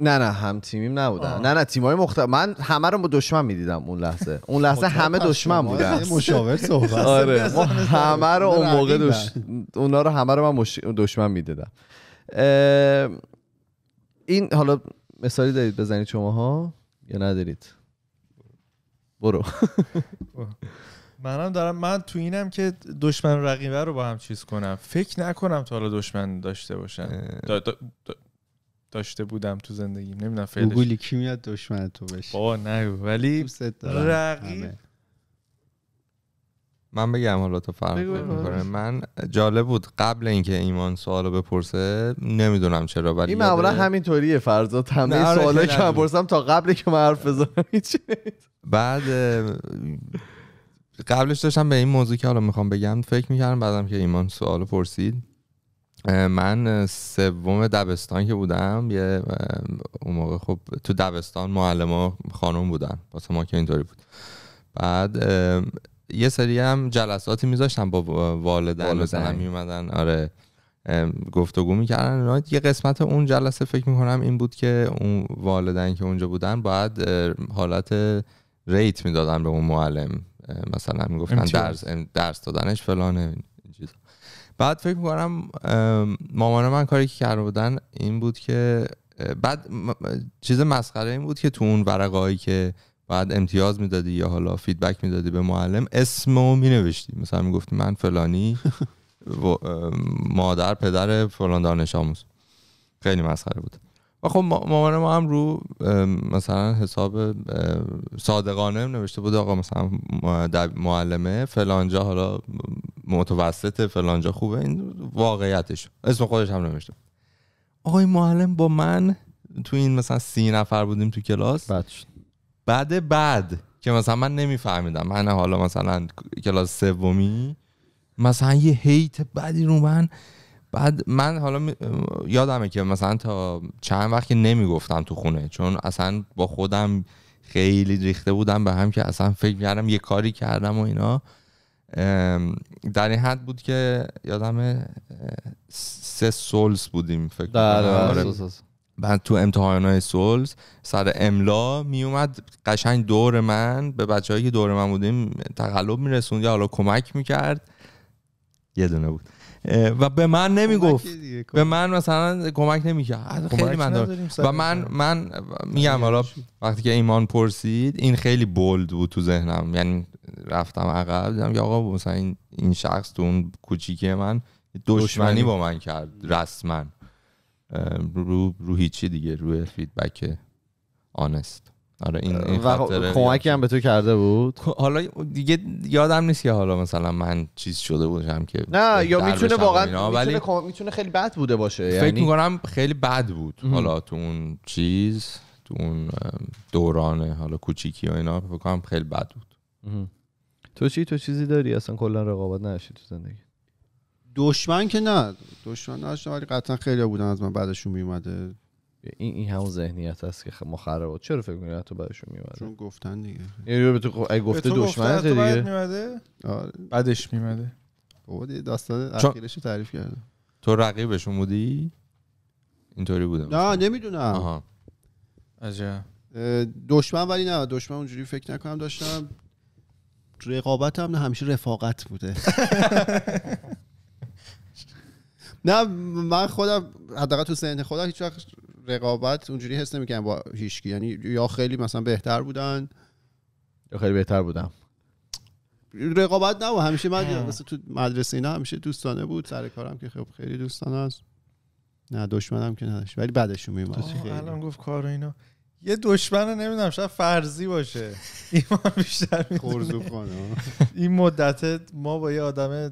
نه نه هم تیمیم نبودن نه نه تیمای مختلف من همه رو با دشمن میدیدم اون لحظه اون لحظه همه دشمن بودن مشاور صحبت آره همه رو اون موقع دش... اونا رو همه رو من دشمن میدیدم این حالا مثالی دارید بزنید شماها یا ندارید برو منم دارم من تو اینم که دشمن رقیبه رو با هم چیز کنم فکر نکنم تا حالا دشمن داشته باشن داشته بودم تو زندگیم نمیدونم فعلش گوگلی کی میاد دشمن تو بشه بابا نه ولی رقیب من بگم حالا تو فرق میکنه من جالب بود قبل اینکه ایمان سوالو بپرسه نمیدونم چرا ولی این معمولا همینطوریه فرضا تمامی آره، سوالا که من پرسم تا قبلی که من حرف بزنم بعد قبلش داشتم به این موضوع که حالا میخوام بگم فکر میکردم بعدم که ایمان سوالو پرسید من سوم دبستان که بودم یه اون موقع خب تو دبستان معلم خانم بودن واسه ما که اینطوری بود بعد یه سری هم جلساتی میذاشتم با والدن میومدن آره گفتگو میکردن یه قسمت اون جلسه فکر میکنم این بود که اون والدین که اونجا بودن باید حالت ریت میدادن به اون معلم مثلا میگفتن درس درس دادنش فلانه چیزا بعد فکر میکنم مامان من کاری که کرده بودن این بود که بعد چیز مسخره این بود که تو اون ورقه که بعد امتیاز میدادی یا حالا فیدبک میدادی به معلم اسم رو مینوشتی مثلا میگفتی من فلانی مادر پدر فلان دانش آموز خیلی مسخره بود و خب مامان ما هم رو مثلا حساب صادقانه نوشته بود آقا مثلا معلمه فلانجا حالا متوسط فلانجا خوبه این واقعیتش اسم خودش هم نوشته آقای معلم با من تو این مثلا سی نفر بودیم تو کلاس بعد شد. بعد بعد که مثلا من نمیفهمیدم من حالا مثلا کلاس سومی مثلا یه هیت بدی رو من بعد من حالا می... یادمه که مثلا تا چند وقت که نمیگفتم تو خونه چون اصلا با خودم خیلی ریخته بودم به هم که اصلا فکر کردم یه کاری کردم و اینا در این حد بود که یادم سه سولز بودیم فکر بله، بله، آره. بعد تو امتحان های سولز سر املا میومد قشنگ دور من به بچه که دور من بودیم تقلب میرسوند یا حالا کمک میکرد یه دونه بود و به من نمیگفت به من مثلا کمک نمیکرد خیلی من و من من میگم یعنی حالا وقتی که ایمان پرسید این خیلی بولد بود تو ذهنم یعنی رفتم عقب دیدم که آقا مثلا این شخص تو اون کوچیکی من دشمنی, با من کرد رسما رو رو هیچی دیگه روی فیدبک آنست آره این, این و خب، کمکی هم به تو کرده بود خب، حالا دیگه یادم نیست که حالا مثلا من چیز شده بودم که نه یا میتونه واقعا میتونه, خیلی بد بوده باشه فکر یعنی- میکنم خیلی بد بود حالا تو اون چیز تو اون دورانه حالا کوچیکی و اینا فکر کنم خیلی بد بود تو چی تو چیزی داری اصلا کلا رقابت نشی تو زندگی دشمن که نه دشمن نداشتم ولی قطعا خیلی بودن از من بعدشون میومده این این همون ذهنیت است که خب ما چرا فکر می‌کنی تو بعدشون میومد چون گفتن دیگه یعنی به تو گفته دشمن دیگه میومده آره بعدش بابا داستان اخیرش رو تعریف کرده تو رقیبشون بودی اینطوری بوده نه نمیدونم آها عجب دشمن ولی نه دشمن اونجوری فکر نکنم داشتم رقابت هم نه همیشه رفاقت بوده نه من خودم حداقل تو سن خودم هیچ وقت رقابت اونجوری حس نمیکنم با هیچکی یعنی یا خیلی مثلا بهتر بودن یا خیلی بهتر بودم رقابت نه همیشه من مثلا تو مدرسه اینا همیشه دوستانه بود سر کارم که خب خیلی دوستانه است نه دشمنم که نداشت ولی بعدشون میومد الان گفت کار اینا یه دشمن رو نمیدونم شاید فرضی باشه ایمان بیشتر این مدت ما با یه آدم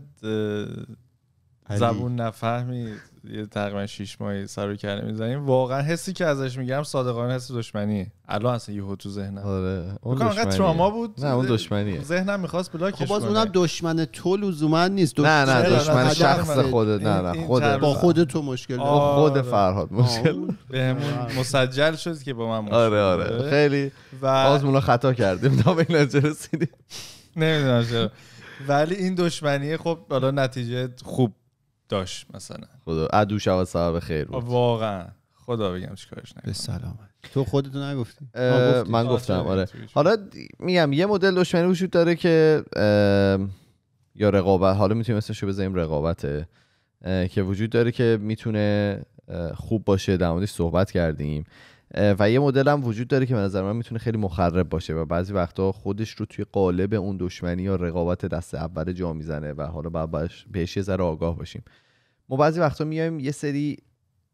زبون نفهمی یه تقریبا 6 ماهی سر کرده میزنیم واقعا حسی که ازش میگم صادقانه حس دشمنی الان اصلا یهو تو ذهنم آره اون دشمنی بود نه اون دشمنیه ذهنم میخواست بلاکش خب باز اونم دشمن تو لزوما نیست نه نه دشمن شخص خودت نه نه خود با خود تو مشکل با خود آره. فرهاد مشکل بهمون مسجل شد که با من آره آره خیلی رو خطا کردیم تا به این رسیدیم نمیدونم ولی این دشمنیه خب حالا نتیجه خوب داشت مثلا خدا ادو شود سبب خیر بود واقعا خدا بگم چیکارش نکنم به سلامت تو خودت نگفتی من آره، گفتم آره حالا میگم یه مدل دشمنی وجود داره که یا رقابت حالا میتونیم رو بزنیم رقابته که وجود داره که میتونه خوب باشه در صحبت کردیم و یه مدل هم وجود داره که به نظر من میتونه خیلی مخرب باشه و بعضی وقتا خودش رو توی قالب اون دشمنی یا رقابت دست اول جا میزنه و حالا باید بهش یه ذره آگاه باشیم ما بعضی وقتها میایم یه سری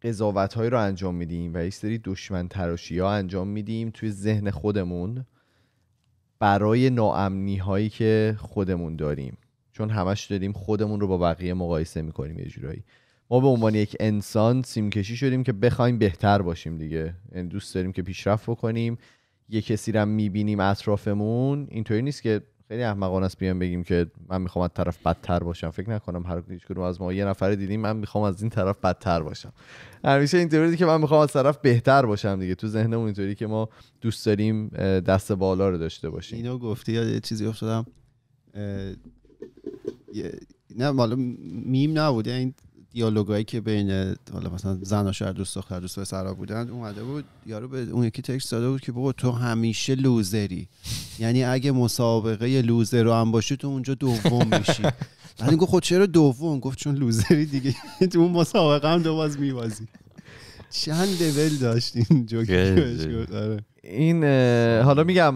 قضاوت هایی رو انجام میدیم و یه سری دشمن تراشی ها انجام میدیم توی ذهن خودمون برای ناامنی هایی که خودمون داریم چون همش داریم خودمون رو با بقیه مقایسه میکنیم یه جورایی ما به عنوان یک انسان سیمکشی شدیم که بخوایم بهتر باشیم دیگه یعنی دوست داریم که پیشرفت بکنیم یه کسی رو میبینیم اطرافمون اینطوری نیست که خیلی احمقانه است بیام بگیم که من میخوام از طرف بدتر باشم فکر نکنم هر هیچ از ما یه نفر دیدیم من میخوام از این طرف بدتر باشم همیشه اینطوری که من میخوام از طرف بهتر باشم دیگه تو ذهنمون اینطوری که ما دوست داریم دست بالا رو داشته باشیم اینو گفتی یا یه چیزی افتادم نه مالا میم نبود این یعنی دیالوگایی که بین حالا مثلا زن و شوهر دوست دختر دوست پسرا بودن اومده بود یارو به اون یکی تکست داده بود که بابا تو همیشه لوزری یعنی اگه مسابقه لوزر رو هم باشی تو اونجا دوم میشی بعد گفت خود خب چرا دوم گفت چون لوزری دیگه تو اون مسابقه هم دو باز میوازی چند لول داشت آره. این جوکی این حالا میگم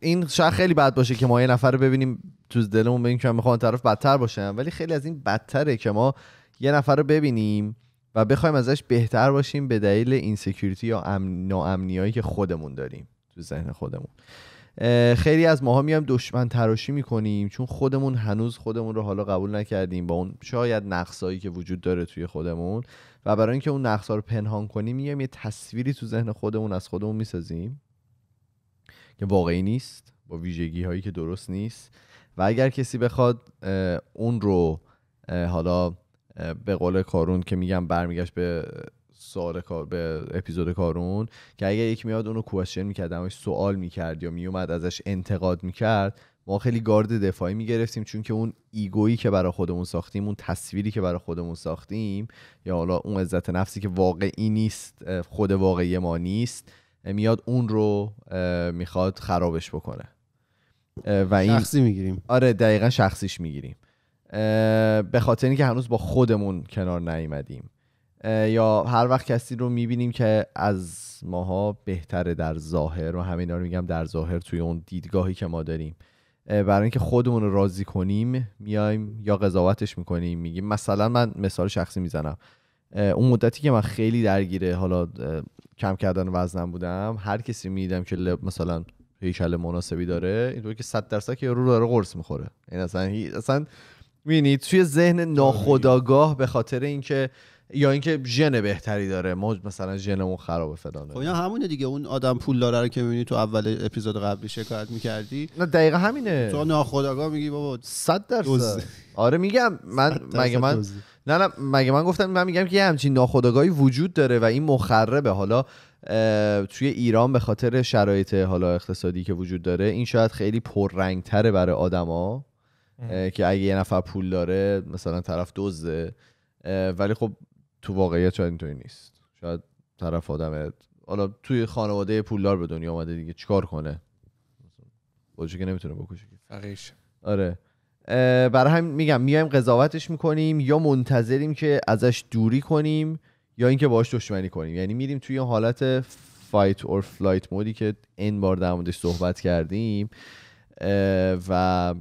این شاید خیلی بد باشه که ما یه نفر رو ببینیم تو دلمون ببینیم که من میخوام طرف بدتر باشه ولی خیلی از این بدتره که ما یه نفر رو ببینیم و بخوایم ازش بهتر باشیم به دلیل اینسکیوریتی یا امن... ناامنیایی که خودمون داریم تو ذهن خودمون خیلی از ماها میام دشمن تراشی میکنیم چون خودمون هنوز خودمون رو حالا قبول نکردیم با اون شاید نقصایی که وجود داره توی خودمون و برای اینکه اون نقصا رو پنهان کنیم میام یه تصویری تو ذهن خودمون از خودمون میسازیم که واقعی نیست با ویژگی هایی که درست نیست و اگر کسی بخواد اون رو حالا به قول کارون که میگم برمیگشت به سوال کار به اپیزود کارون که اگر یک میاد اونو کوشن میکرد اما سوال میکرد یا میومد ازش انتقاد میکرد ما خیلی گارد دفاعی میگرفتیم چون که اون ایگویی که برای خودمون ساختیم اون تصویری که برای خودمون ساختیم یا حالا اون عزت نفسی که واقعی نیست خود واقعی ما نیست میاد اون رو میخواد خرابش بکنه و این شخصی میگیریم آره دقیقا شخصیش میگیریم به خاطر اینکه هنوز با خودمون کنار نیومدیم یا هر وقت کسی رو میبینیم که از ماها بهتره در ظاهر و همین رو میگم در ظاهر توی اون دیدگاهی که ما داریم برای اینکه خودمون رو راضی کنیم میایم یا قضاوتش میکنیم میگیم مثلا من مثال شخصی میزنم اون مدتی که من خیلی درگیره حالا کم کردن وزنم بودم هر کسی میدم که مثلا هیکل مناسبی داره اینطور که صد درصد که یارو داره قرص میخوره این یعنی اصلا اصلا میبینی توی ذهن آره، ناخداگاه به خاطر اینکه یا اینکه ژن بهتری داره ما مثلا ژنمون خرابه فلانه خب اینا همونه دیگه اون آدم پول داره رو که میبینی تو اول اپیزود قبلی شکایت میکردی نه دقیقا همینه تو ناخداگاه میگی بابا 100 درصد آره میگم من مگه من نه نه مگه من گفتم من میگم که یه همچین ناخودآگاهی وجود داره و این مخربه حالا توی ایران به خاطر شرایط حالا اقتصادی که وجود داره این شاید خیلی پررنگتره برای آدما که اگه یه نفر پول داره مثلا طرف دزده ولی خب تو واقعیت شاید اینطوری نیست شاید طرف آدم حالا توی خانواده پولدار به دنیا اومده دیگه چیکار کنه خودش که نمیتونه بکشه فقیش آره برای هم میگم میایم قضاوتش میکنیم یا منتظریم که ازش دوری کنیم یا اینکه باهاش دشمنی کنیم یعنی میریم توی حالت فایت اور فلایت مودی که این بار در موردش صحبت کردیم و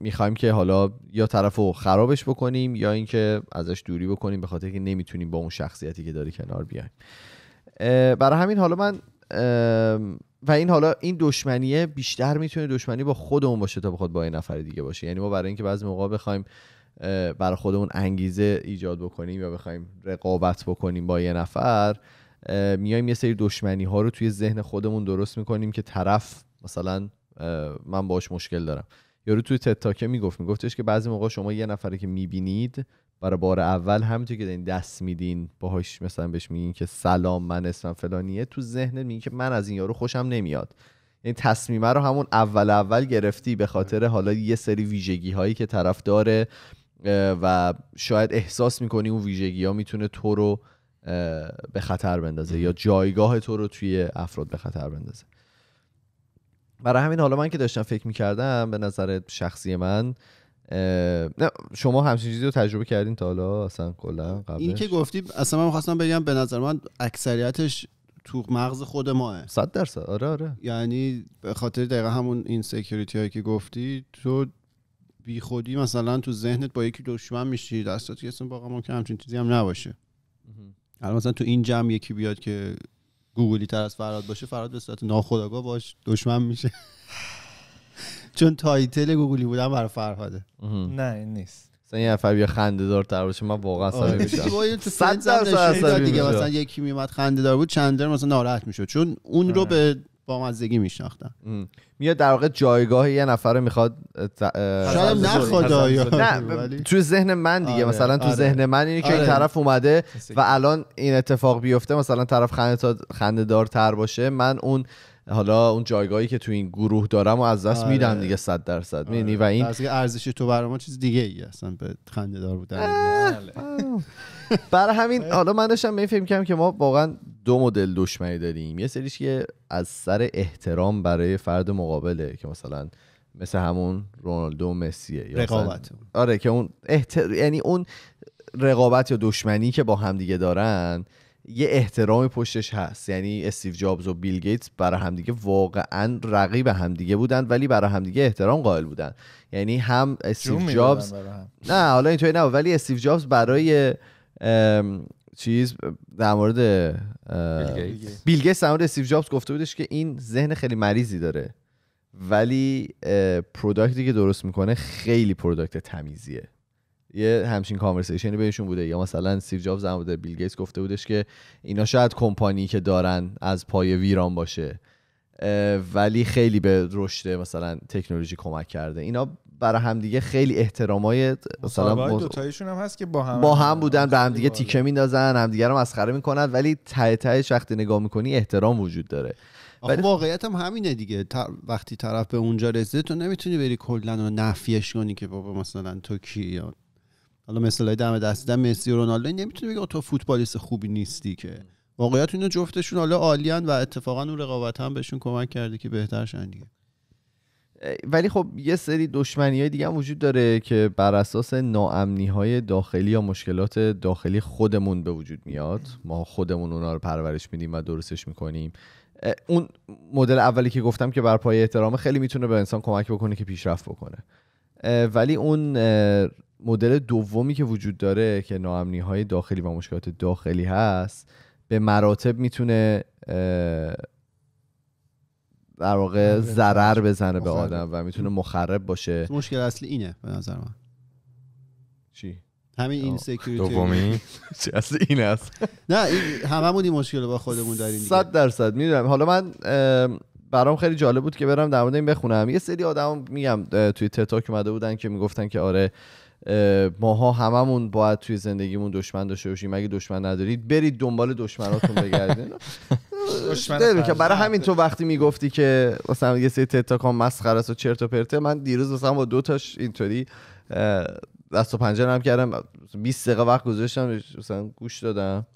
میخوایم که حالا یا طرف رو خرابش بکنیم یا اینکه ازش دوری بکنیم به خاطر که نمیتونیم با اون شخصیتی که داری کنار بیایم برای همین حالا من و این حالا این دشمنیه بیشتر میتونه دشمنی با خودمون باشه تا بخواد با یه نفر دیگه باشه یعنی ما برای اینکه بعضی موقع بخوایم برای خودمون انگیزه ایجاد بکنیم یا بخوایم رقابت بکنیم با یه نفر میایم یه سری دشمنی ها رو توی ذهن خودمون درست میکنیم که طرف مثلا من باش مشکل دارم یارو توی تتاکه میگفت میگفتش که بعضی موقع شما یه نفره که میبینید برای بار اول همینطور که دارین دست میدین باهاش مثلا بهش میگین که سلام من اسمم فلانیه تو ذهن میگین که من از این یارو خوشم نمیاد این یعنی تصمیمه رو همون اول اول گرفتی به خاطر آره. حالا یه سری ویژگی هایی که طرف داره و شاید احساس میکنی اون ویژگی ها میتونه تو رو به خطر بندازه یا جایگاه تو رو توی افراد به خطر بندازه برای همین حالا من که داشتم فکر میکردم به نظر شخصی من نه شما همچین چیزی رو تجربه کردین تا حالا اصلا کلا قبلش این که گفتی اصلا من خواستم بگم به نظر من اکثریتش تو مغز خود ماه صد درصد آره آره یعنی به خاطر دقیقا همون این سیکیوریتی هایی که گفتی تو بی خودی مثلا تو ذهنت با یکی دشمن میشی دستات اصلا اصلا واقعا ممکن همچین چیزی هم نباشه الان مثلا تو این جمع یکی بیاد که گوگلی تر از فراد باشه فراد به صورت ناخداگاه باش دشمن میشه چون تایتل گوگلی بودن برای فرهاده نه این نیست مثلا یه نفر بیا خنده دار تر باشه من واقعا سمی میشم 100 دیگه مثلا یکی میومد خنده دار بود چندر مثلا ناراحت میشد چون اون رو آره. به با مزدگی میشناختم میاد در واقع جایگاه یه نفر میخواد شاید نه خدایا تو ذهن من دیگه آره. مثلا تو آره. ذهن من اینه که این آره. طرف اومده و الان این اتفاق بیفته مثلا طرف خنده تر باشه من اون حالا اون جایگاهی که تو این گروه دارم و از دست آره. میدم دیگه 100 درصد میدنی آره. و این ارزش تو برای ما چیز دیگه ای اصلا به خنده دار بودن بله. برای همین حالا من داشتم به این که ما واقعا دو مدل دشمنی داریم یه سریش که از سر احترام برای فرد مقابله که مثلا مثل همون رونالدو و مسیه رقابت آره که اون احتر... یعنی اون رقابت یا دشمنی که با همدیگه دارن یه احترامی پشتش هست یعنی استیو جابز و بیل گیتس برای همدیگه واقعا رقیب همدیگه بودن ولی برای همدیگه احترام قائل بودن یعنی هم استیو جابز نه حالا اینطوری نه ولی استیو جابز برای چیز در مورد گیتس در مورد استیو جابز گفته بودش که این ذهن خیلی مریضی داره ولی پروداکتی که درست میکنه خیلی پروداکت تمیزیه یه همچین کانورسیشنی بهشون بوده یا مثلا سیف جابز هم بوده بیل گیتس گفته بودش که اینا شاید کمپانی که دارن از پای ویران باشه ولی خیلی به رشد مثلا تکنولوژی کمک کرده اینا برای همدیگه خیلی احترامای مثلا دوتایشون هم هست که با هم با هم بودن به همدیگه تیکه میندازن همدیگه رو مسخره میکنن ولی ته تهش وقتی نگاه میکنی احترام وجود داره واقعیت هم همینه دیگه وقتی طرف به اونجا رسیده تو نمیتونی بری کلا و نفیش کنی که بابا مثلا تو کی یا حالا مثلا دم دست دم مسی و رونالدو نمیتونی بگی تو فوتبالیست خوبی نیستی که واقعیت اینه جفتشون حالا عالیان و اتفاقا اون رقابت هم بهشون کمک کرده که بهتر دیگه ولی خب یه سری دشمنی های دیگه هم وجود داره که بر اساس ناامنی های داخلی یا مشکلات داخلی خودمون به وجود میاد ما خودمون اونا رو پرورش میدیم و درستش میکنیم اون مدل اولی که گفتم که بر پای احترام خیلی میتونه به انسان کمک بکنه که پیشرفت بکنه ولی اون مدل دومی که وجود داره که ناامنی های داخلی و مشکلات داخلی هست به مراتب میتونه در واقع آره، ضرر بزنه به آدم و میتونه مخرب باشه مشکل اصلی اینه به نظر من چی همین این سکیوریتی دومی اصل این است نه هممون این مشکل با خودمون داریم 100 درصد میدونم حالا من برام خیلی جالب بود که برم در مورد این بخونم یه سری آدم میگم توی تتاک اومده بودن که میگفتن که آره ماها هممون باید توی زندگیمون دشمن داشته باشیم اگه دشمن ندارید برید دنبال دشمناتون بگردین که برای همین تو وقتی میگفتی که مثلا یه سری تتاکام مسخره و چرت و پرته من دیروز مثلا با دو تاش اینطوری دست و پنجه نرم کردم 20 دقیقه وقت گذاشتم مثلا گوش دادم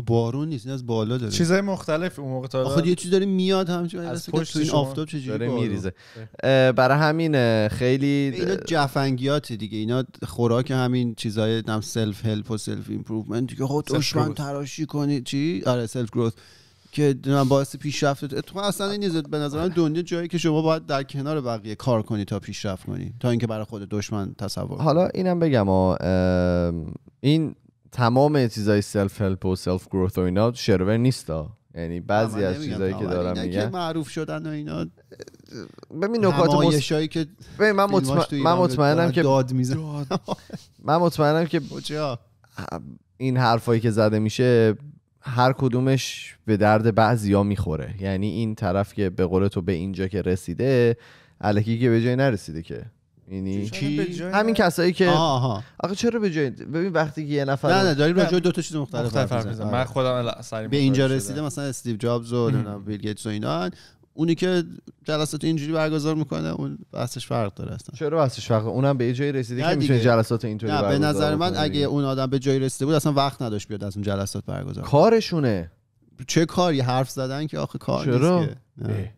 بارون نیست از بالا داره چیزای مختلف اون موقع تا خود یه چیز داره میاد همچین از پشت این آفتاب چه داره میریزه برای همین خیلی اینا جفنگیات دیگه اینا خوراک همین چیزای نم سلف هلپ و سلف ایمپروومنت که. خود دشمن تراشی کنی چی آره سلف گروث که باعث پیشرفت تو اصلا این نیست به نظرم دنیا جایی که شما باید در کنار بقیه کار کنی تا پیشرفت کنی تا اینکه برای خود دشمن تصور حالا اینم بگم این تمام چیزای سلف هلپ و سلف گروث و اینا شرور نیستا یعنی بعضی از چیزایی که دارم میگن معروف شدن و اینا ببین نکات که ببین من مطمئنم که داد میزن من مطمئنم که این حرفایی که زده میشه هر کدومش به درد بعضیا میخوره یعنی این طرف که به قول تو به اینجا که رسیده الکی که به جای نرسیده که یعنی همین کسایی که آها آخه چرا به جای ببین وقتی که یه نفر نه نه داریم راجع دو تا چیز مختلف, حرف میزنیم من آره. خودم به اینجا رسیده مثلا استیو جابز و بیل گیتس و اینا اونی که جلسات اینجوری برگزار میکنه اون بحثش فرق داره اصلا چرا بحثش فرق اونم به جای رسیده که میشه جلسات اینطوری برگزار به نظر من اگه اون آدم به جای رسیده بود اصلا وقت نداشت بیاد از اون جلسات برگزار کارشونه چه کاری حرف زدن که آخه کار نیست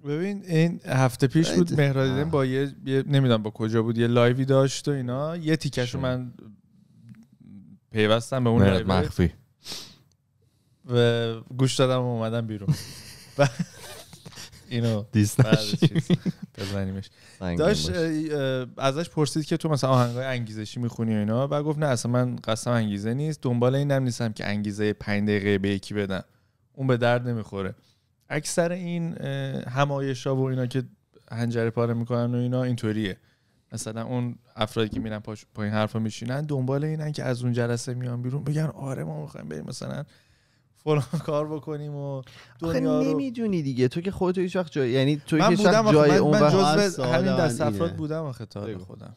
ببین این هفته پیش بود مهرادیدن با یه, نمیدونم با کجا بود یه لایوی داشت و اینا یه تیکش من پیوستم به اون مخفی و گوش دادم و اومدم بیرون و اینو بزنیمش داشت ازش پرسید که تو مثلا آهنگای انگیزشی میخونی و اینا و گفت نه اصلا من قسم انگیزه نیست دنبال اینم نیستم که انگیزه پنج دقیقه به یکی بدم اون به درد نمیخوره اکثر این همایشا و اینا که هنجره پاره میکنن و اینا اینطوریه مثلا اون افرادی که میرن پایین حرف میشینن دنبال اینن که از اون جلسه میان بیرون بگن آره ما میخوایم بریم مثلا فلان کار بکنیم و دنیا رو نمیدونی دیگه تو که خودت هیچ وقت جای یعنی تو من بودم جای من, اون من جزو همین دست افراد بودم آخه تا خودم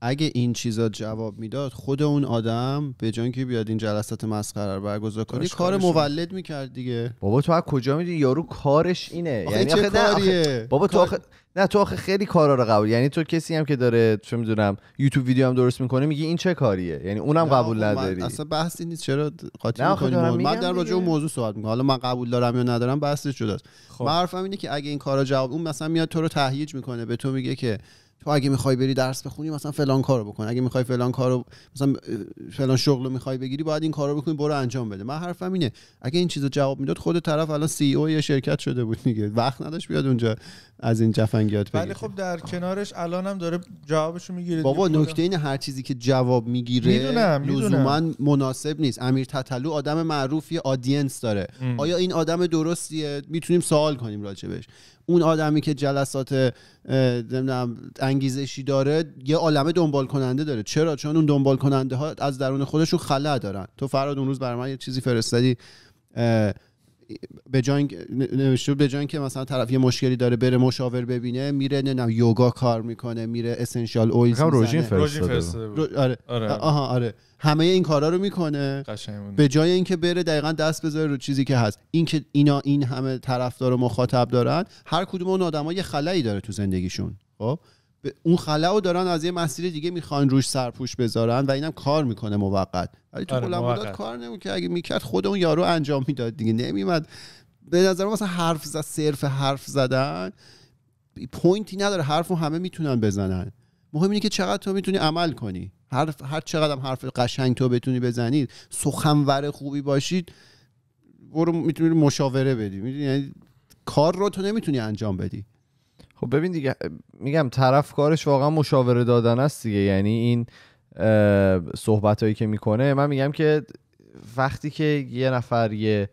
اگه این چیزا جواب میداد خود اون آدم به جای اینکه بیاد این جلسات مسخره رو برگزار کنه کار مولد میکرد دیگه بابا تو از کجا میدونی یارو کارش اینه یعنی آخه بابا تو آخه نه تو آخه خیلی کارا رو قبول یعنی تو کسی هم که داره چه میدونم یوتیوب ویدیو هم درست میکنه میگه این چه کاریه یعنی اونم قبول نداری اصلا بحثی نیست چرا قاطی میکنی من در راجع موضوع صحبت میکنم حالا من قبول دارم یا ندارم دارم بحثش جداست خب. معرفم اینه که اگه این کارا جواب اون مثلا میاد تو رو تهییج میکنه به تو میگه که تو اگه میخوای بری درس بخونی مثلا فلان کارو بکن اگه میخوای فلان کارو مثلا فلان شغل رو میخوای بگیری باید این کارو بکنی برو انجام بده من حرفم اینه اگه این چیزو جواب میداد خود طرف الان سی او یه شرکت شده بود میگه وقت نداشت بیاد اونجا از این جفنگیات ولی خب در کنارش الان هم داره جوابشو میگیره بابا نکته اینه هر چیزی که جواب میگیره لزوما مناسب نیست امیر تتلو آدم معروفی آدینس داره آیا این آدم درستیه میتونیم سوال کنیم راجبش اون آدمی که جلسات انگیزشی داره یه عالمه دنبال کننده داره چرا چون اون دنبال کننده ها از درون خودشون خلع دارن تو فراد اون روز برای یه چیزی فرستادی به جای نوشته به جای که مثلا طرف یه مشکلی داره بره مشاور ببینه میره نه یوگا کار میکنه میره اسنشال اویلز روژین فرستاده رو... آره. آره. آره همه این کارا رو میکنه به جای اینکه بره دقیقا دست بذاره رو چیزی که هست اینکه اینا این همه طرفدار و مخاطب دارن هر کدوم اون آدما یه خلایی داره تو زندگیشون خب اون خلا رو دارن از یه مسیر دیگه میخوان روش سرپوش بذارن و اینم کار میکنه موقت ولی تو آره کار نمیکنه اگه میکرد خود اون یارو انجام میداد دیگه نمیمد به نظر مثلا حرف زد صرف حرف زدن پوینتی نداره حرف همه میتونن بزنن مهم اینه که چقدر تو میتونی عمل کنی هر هر چقدر هم حرف قشنگ تو بتونی بزنی سخنور خوبی باشید برو میتونی مشاوره بدی یعنی کار رو تو نمیتونی انجام بدی خب ببین دیگه میگم طرف کارش واقعا مشاوره دادن است دیگه یعنی این صحبت هایی که میکنه من میگم که وقتی که یه نفر یه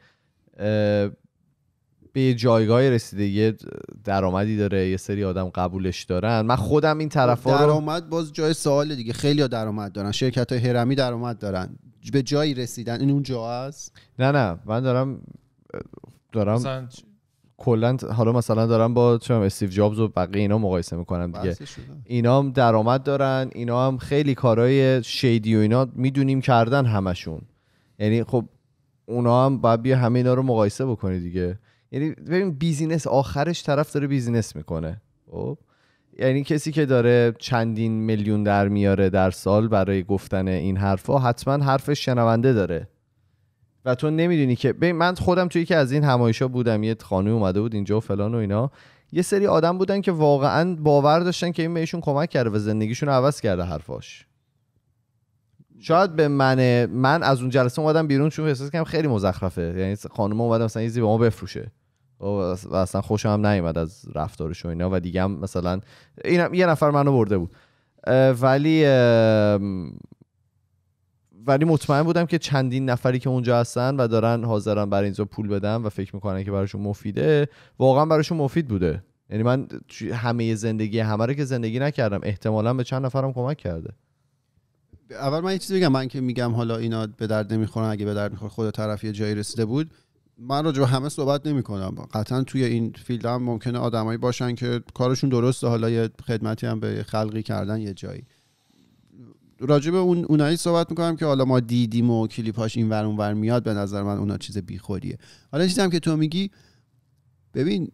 به جایگاهی رسیده یه درآمدی داره یه سری آدم قبولش دارن من خودم این طرف درآمد باز جای سوال دیگه خیلی درآمد دارن شرکت های هرمی درآمد دارن به جایی رسیدن این جا است نه نه من دارم دارم کلا حالا مثلا دارم با چم استیو جابز و بقیه اینا مقایسه میکنم دیگه اینا هم درآمد دارن اینا هم خیلی کارهای شیدی و اینا میدونیم کردن همشون یعنی خب اونا هم باید بیا همه اینا رو مقایسه بکنی دیگه یعنی ببین بیزینس آخرش طرف داره بیزینس میکنه خب یعنی کسی که داره چندین میلیون در میاره در سال برای گفتن این حرفها حتما حرفش شنونده داره و تو نمیدونی که من خودم توی که از این همایشا بودم یه خانم اومده بود اینجا و فلان و اینا یه سری آدم بودن که واقعا باور داشتن که این بهشون کمک کرده و زندگیشون عوض کرده حرفاش شاید به من من از اون جلسه اومدم بیرون چون احساس کردم خیلی مزخرفه یعنی خانم اومد مثلا چیزی به ما بفروشه و اصلا خوشم هم نیومد از رفتارش و اینا و دیگه هم مثلا این یه نفر منو برده بود ولی ولی مطمئن بودم که چندین نفری که اونجا هستن و دارن حاضرن برای اینجا پول بدن و فکر میکنن که براشون مفیده واقعا براشون مفید بوده یعنی من همه زندگی همه رو که زندگی نکردم احتمالا به چند نفرم کمک کرده اول من یه چیزی بگم من که میگم حالا اینا به درد نمیخورن اگه به درد میخور خود طرف یه جایی رسیده بود من راجع به همه صحبت نمی کنم قطعا توی این فیلد هم ممکنه آدمایی باشن که کارشون درسته حالا یه خدمتی هم به خلقی کردن یه جایی راجب اون اونایی صحبت میکنم که حالا ما دیدیم و کلیپاش این ور اونور میاد به نظر من اونا چیز بیخوریه حالا چیزی هم که تو میگی ببین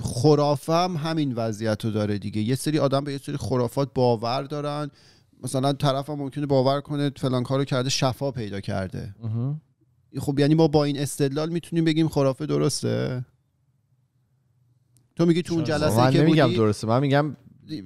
خرافم همین وضعیت رو داره دیگه یه سری آدم به یه سری خرافات باور دارن مثلا طرف هم ممکنه باور کنه فلان کارو کرده شفا پیدا کرده خب یعنی ما با این استدلال میتونیم بگیم خرافه درسته تو میگی تو اون جلسه که که من میگم درسته من میگم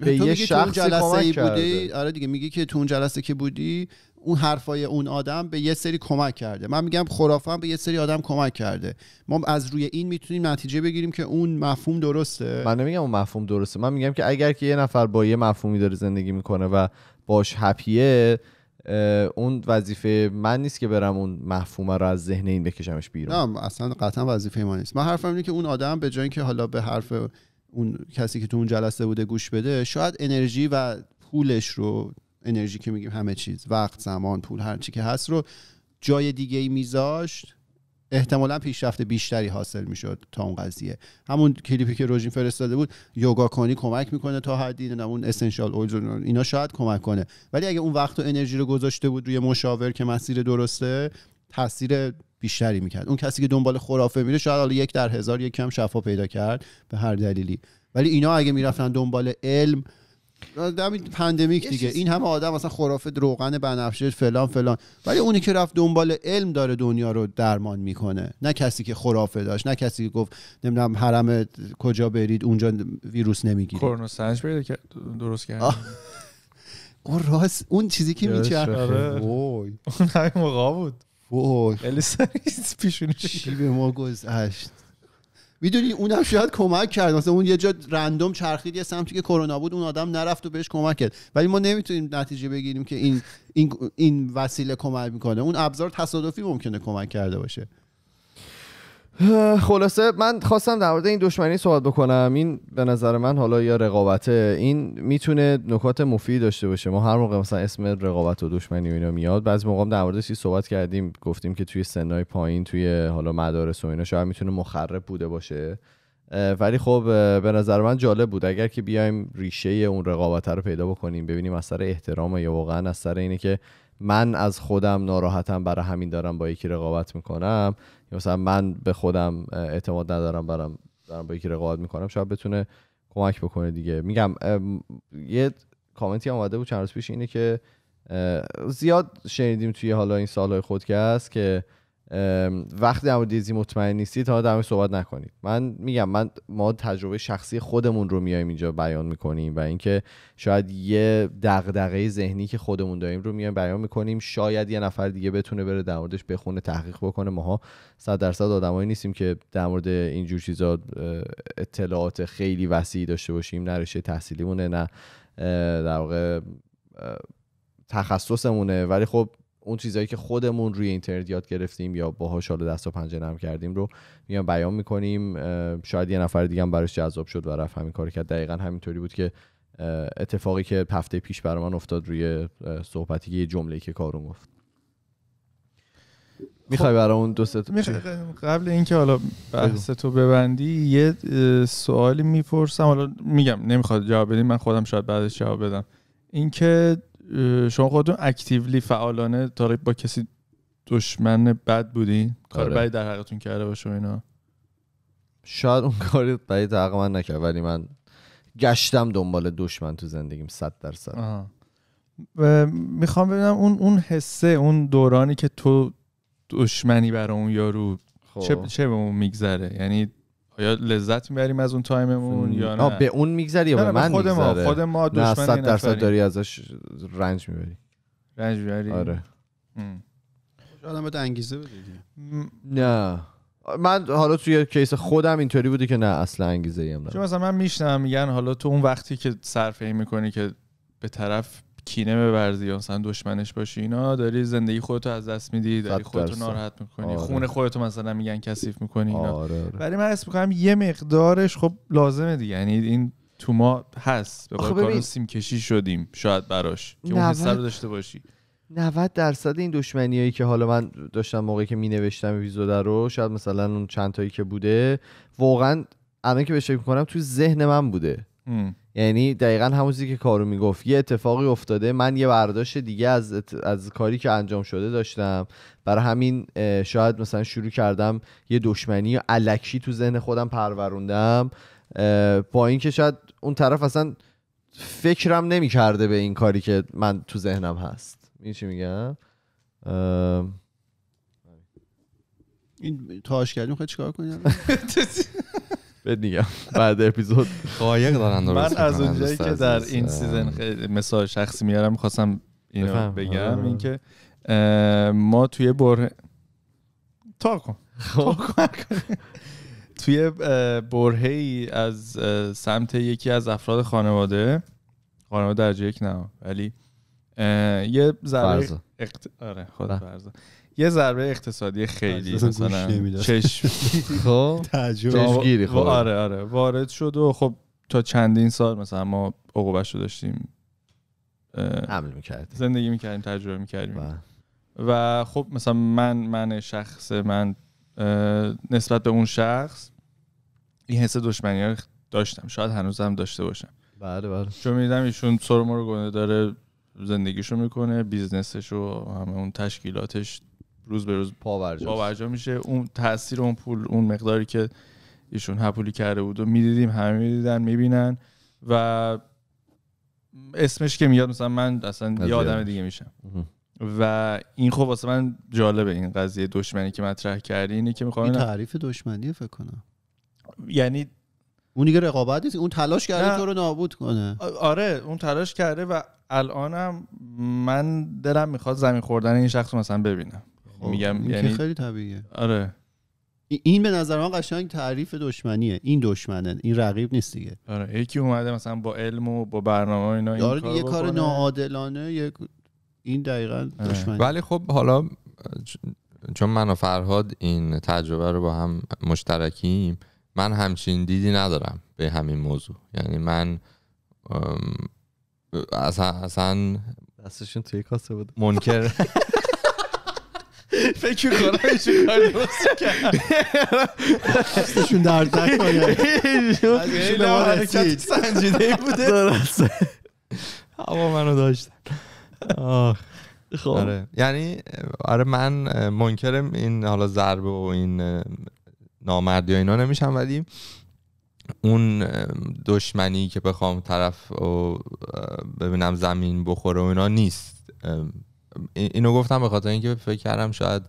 به یه شخص جلسه بودی آره دیگه میگی که تو اون جلسه که بودی اون حرفای اون آدم به یه سری کمک کرده من میگم خرافه به یه سری آدم کمک کرده ما از روی این میتونیم نتیجه بگیریم که اون مفهوم درسته من نمیگم اون مفهوم درسته من میگم که اگر که یه نفر با یه مفهومی داره زندگی میکنه و باش هپیه اون وظیفه من نیست که برم اون مفهوم رو از ذهن این بکشمش بیرون نه اصلا قطعا وظیفه ما نیست من حرفم اینه که اون آدم به جای اینکه حالا به حرف اون کسی که تو اون جلسه بوده گوش بده شاید انرژی و پولش رو انرژی که میگیم همه چیز وقت زمان پول هر چی که هست رو جای دیگه ای میذاشت احتمالا پیشرفت بیشتری حاصل میشد تا اون قضیه همون کلیپی که روژین فرستاده بود یوگا کنی کمک میکنه تا حدی اون اسنشال اویلز اینا شاید کمک کنه ولی اگه اون وقت و انرژی رو گذاشته بود روی مشاور که مسیر درسته تاثیر بیشتری میکرد اون کسی که دنبال خرافه میره شاید حالا یک در هزار یک کم شفا پیدا کرد به هر دلیلی ولی اینا اگه میرفتن دنبال علم دمی پندمیک دیگه این همه آدم مثلا خرافه روغن بنفشه فلان فلان ولی اونی که رفت دنبال علم داره دنیا رو درمان میکنه نه کسی که خرافه داشت نه کسی که گفت نمیدونم حرم کجا برید اونجا ویروس نمیگیره که درست کرد اون راست اون چیزی که میچرخه آره. اون همین موقع بود وای خیلی سریز پیشونیش چی به ما گذشت میدونی اونم شاید کمک کرد مثلا اون یه جا رندوم چرخید یه سمتی که کرونا بود اون آدم نرفت و بهش کمک کرد ولی ما نمیتونیم نتیجه بگیریم که این این این وسیله کمک میکنه اون ابزار تصادفی ممکنه کمک کرده باشه خلاصه من خواستم در مورد این دشمنی صحبت بکنم این به نظر من حالا یا رقابته این میتونه نکات مفید داشته باشه ما هر موقع مثلا اسم رقابت و دشمنی و اینا میاد بعضی موقع در موردش صحبت کردیم گفتیم که توی سنای پایین توی حالا مدارس و اینا شاید میتونه مخرب بوده باشه ولی خب به نظر من جالب بود اگر که بیایم ریشه اون رقابت رو پیدا بکنیم ببینیم از احترام یا واقعا از سر اینه که من از خودم ناراحتم برای همین دارم با یکی رقابت میکنم یا مثلا من به خودم اعتماد ندارم برم دارم با یکی رقابت میکنم شاید بتونه کمک بکنه دیگه میگم یه کامنتی آمده بود چند روز پیش اینه که زیاد شنیدیم توی حالا این سالهای هست که وقتی در مورد دیزی مطمئن نیستید تا در صحبت نکنید من میگم من ما تجربه شخصی خودمون رو میایم اینجا بیان میکنیم و اینکه شاید یه دغدغه ذهنی که خودمون داریم رو میایم بیان میکنیم شاید یه نفر دیگه بتونه بره در موردش بخونه تحقیق بکنه ماها صد درصد آدمایی نیستیم که در مورد اینجور چیزا اطلاعات خیلی وسیعی داشته باشیم نه رشته تحصیلیمونه نه در واقع تخصصمونه ولی خب اون چیزهایی که خودمون روی اینترنت یاد گرفتیم یا باهاش حالا دست و پنجه نرم کردیم رو میان بیان میکنیم شاید یه نفر دیگه هم براش جذاب شد و رفت همین کار کرد دقیقا همینطوری بود که اتفاقی که هفته پیش برای من افتاد روی صحبتی یه جمله که کارون گفت میخوای خب. برای اون دوست قبل اینکه حالا بحث تو ببندی یه سوالی میپرسم حالا میگم نمیخواد جواب بدی من خودم شاید بعدش جواب بدم اینکه شما خودتون اکتیولی فعالانه تا با کسی دشمن بد بودین کار آره. بدی در حقتون کرده باشه اینا شاید اون کاری بدی در حق من نکرد ولی من گشتم دنبال دشمن تو زندگیم صد درصد میخوام ببینم اون اون حسه اون دورانی که تو دشمنی برای اون یارو خب. چه, چه به اون میگذره یعنی آیا لذت میبریم از اون تایممون یا نه به اون میگذری یا من خود ما خود ما درصد داری ازش رنج میبری رنج میبری آره شاید انگیزه بده نه من حالا توی کیس خودم اینطوری بودی که نه اصلا انگیزه ایم چون مثلا من میشنم میگن حالا تو اون وقتی که صرف این میکنی که به طرف کینه ببرزی یا مثلا دشمنش باشی اینا داری زندگی خودتو از دست میدی داری خودتو ناراحت میکنی آره. خون خودتو مثلا میگن کثیف میکنی اینا آره،, آره. ولی من حس میکنم یه مقدارش خب لازمه دیگه یعنی این تو ما هست به قول سیم کشی شدیم شاید براش که اون رو داشته باشی 90 درصد این دشمنیایی که حالا من داشتم موقعی که می نوشتم در رو شاید مثلا اون چند تایی که بوده واقعا الان که بهش فکر میکنم تو ذهن من بوده یعنی دقیقا همون که کارو میگفت یه اتفاقی افتاده من یه برداشت دیگه از, از کاری که انجام شده داشتم برای همین شاید مثلا شروع کردم یه دشمنی یا علکی تو ذهن خودم پروروندم با که شاید اون طرف اصلا فکرم نمیکرده به این کاری که من تو ذهنم هست این چی میگم این تاش کردیم خواهی چیکار کنیم بهت بعد اپیزود خب، قایق دارن من از اونجایی که در این سیزن مثال شخصی میارم میخواستم اینو بگم اینکه ما توی بره خب. تا کن توی برهی از سمت یکی از افراد خانواده خانواده درجه یک نه ولی یه ذره اقت... آره، بله. یه ضربه اقتصادی خیلی مثلا چشم خب, خب. آره آره وارد شد و خب تا چندین سال مثلا ما عقوبش رو داشتیم حمل میکردیم زندگی میکردیم تجربه میکردیم و, و خب مثلا من من شخص من نسبت به اون شخص این حس دشمنی رو داشتم شاید هنوزم داشته باشم بله بله چون میدم ایشون سرما رو گنده داره زندگیشو میکنه بیزنسش و همه اون تشکیلاتش روز به روز پاورجا میشه اون تاثیر اون پول اون مقداری که ایشون هپولی کرده بود و میدیدیم همه میدیدن میبینن و اسمش که میاد مثلا من اصلا یه آدم دیگه میشم و این خب واسه من جالبه این قضیه دشمنی که مطرح کردی اینه که میخوام این تعریف دشمنی فکر کنم یعنی اون دیگه رقابت نیست اون تلاش کرده تو رو نابود کنه آره اون تلاش کرده و الانم من دلم میخواد زمین خوردن این شخص مثلا ببینم خب، میگم یعنی... خیلی طبیعیه آره این به نظر من قشنگ تعریف دشمنیه این دشمنه این رقیب نیست دیگه آره یکی اومده مثلا با علم و با برنامه اینا این کار یه کار ناعادلانه این دقیقا آره. دشمنی ولی خب حالا چون من و فرهاد این تجربه رو با هم مشترکیم من همچین دیدی ندارم به همین موضوع یعنی من اصلا اصلا دستشون توی کاسه بود منکر فکر کنم چه کار درست کرد نکنه در دک سنجیده بوده درسته هوا منو داشتن خب آره. یعنی آره من منکرم این حالا ضربه و این نامردی و اینا نمیشم ولی اون دشمنی که بخوام طرف و ببینم زمین بخوره و اینا نیست اینو گفتم به خاطر اینکه فکر کردم شاید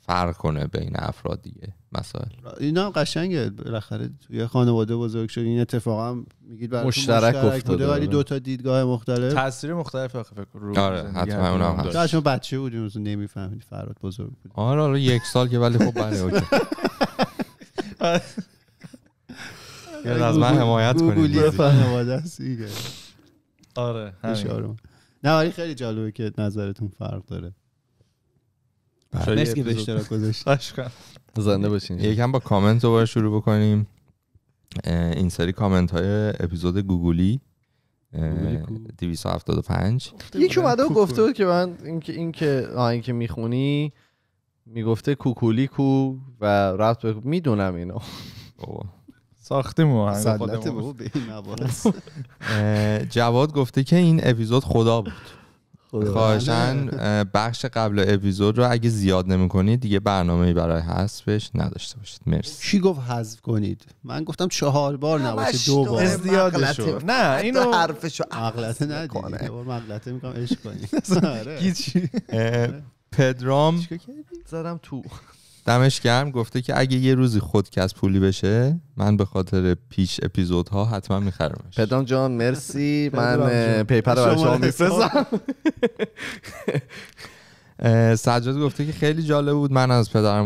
فرق کنه بین افراد دیگه مسائل اینا قشنگه بالاخره توی خانواده بزرگ شد این اتفاق هم میگید برای مشترک, مشترک بوده ولی آره. دو تا دیدگاه مختلف تاثیر مختلف فکر رو آره حتما اونم هست چون شما بچه بودیم اون نمیفهمید فراد بزرگ بود آره آره یک سال که ولی خب بله اوکی از آره. من حمایت کنید گوگلی خانواده است آره همین نه ولی خیلی جالبه که نظرتون فرق داره بله. مرسی که به اشتراک زنده باشین یکم با کامنت دوباره شروع بکنیم این سری کامنت های اپیزود گوگلی 275 یکی اومده و گفته بود که من اینکه اینکه اینکه میخونی میگفته کوکولی کو و رفت به میدونم اینو ساختیم ما به این جواد گفته که این اپیزود خدا بود خواهشن بله. بخش قبل اپیزود رو اگه زیاد کنید دیگه برنامه برای حذفش نداشته باشید مرسی چی گفت حذف کنید من گفتم چهار بار نباشه دو بار ازدیادشو نه اینو حرفشو عقلته ندید یه بار مغلطه میکنم عشق کنید آره. پدرام زدم تو دمش گرم گفته که اگه یه روزی از پولی بشه من به خاطر پیش اپیزودها حتما میخرمش پدام جان مرسی من پیپر رو شما میفرزم سجاد گفته که خیلی جالب بود من از پدر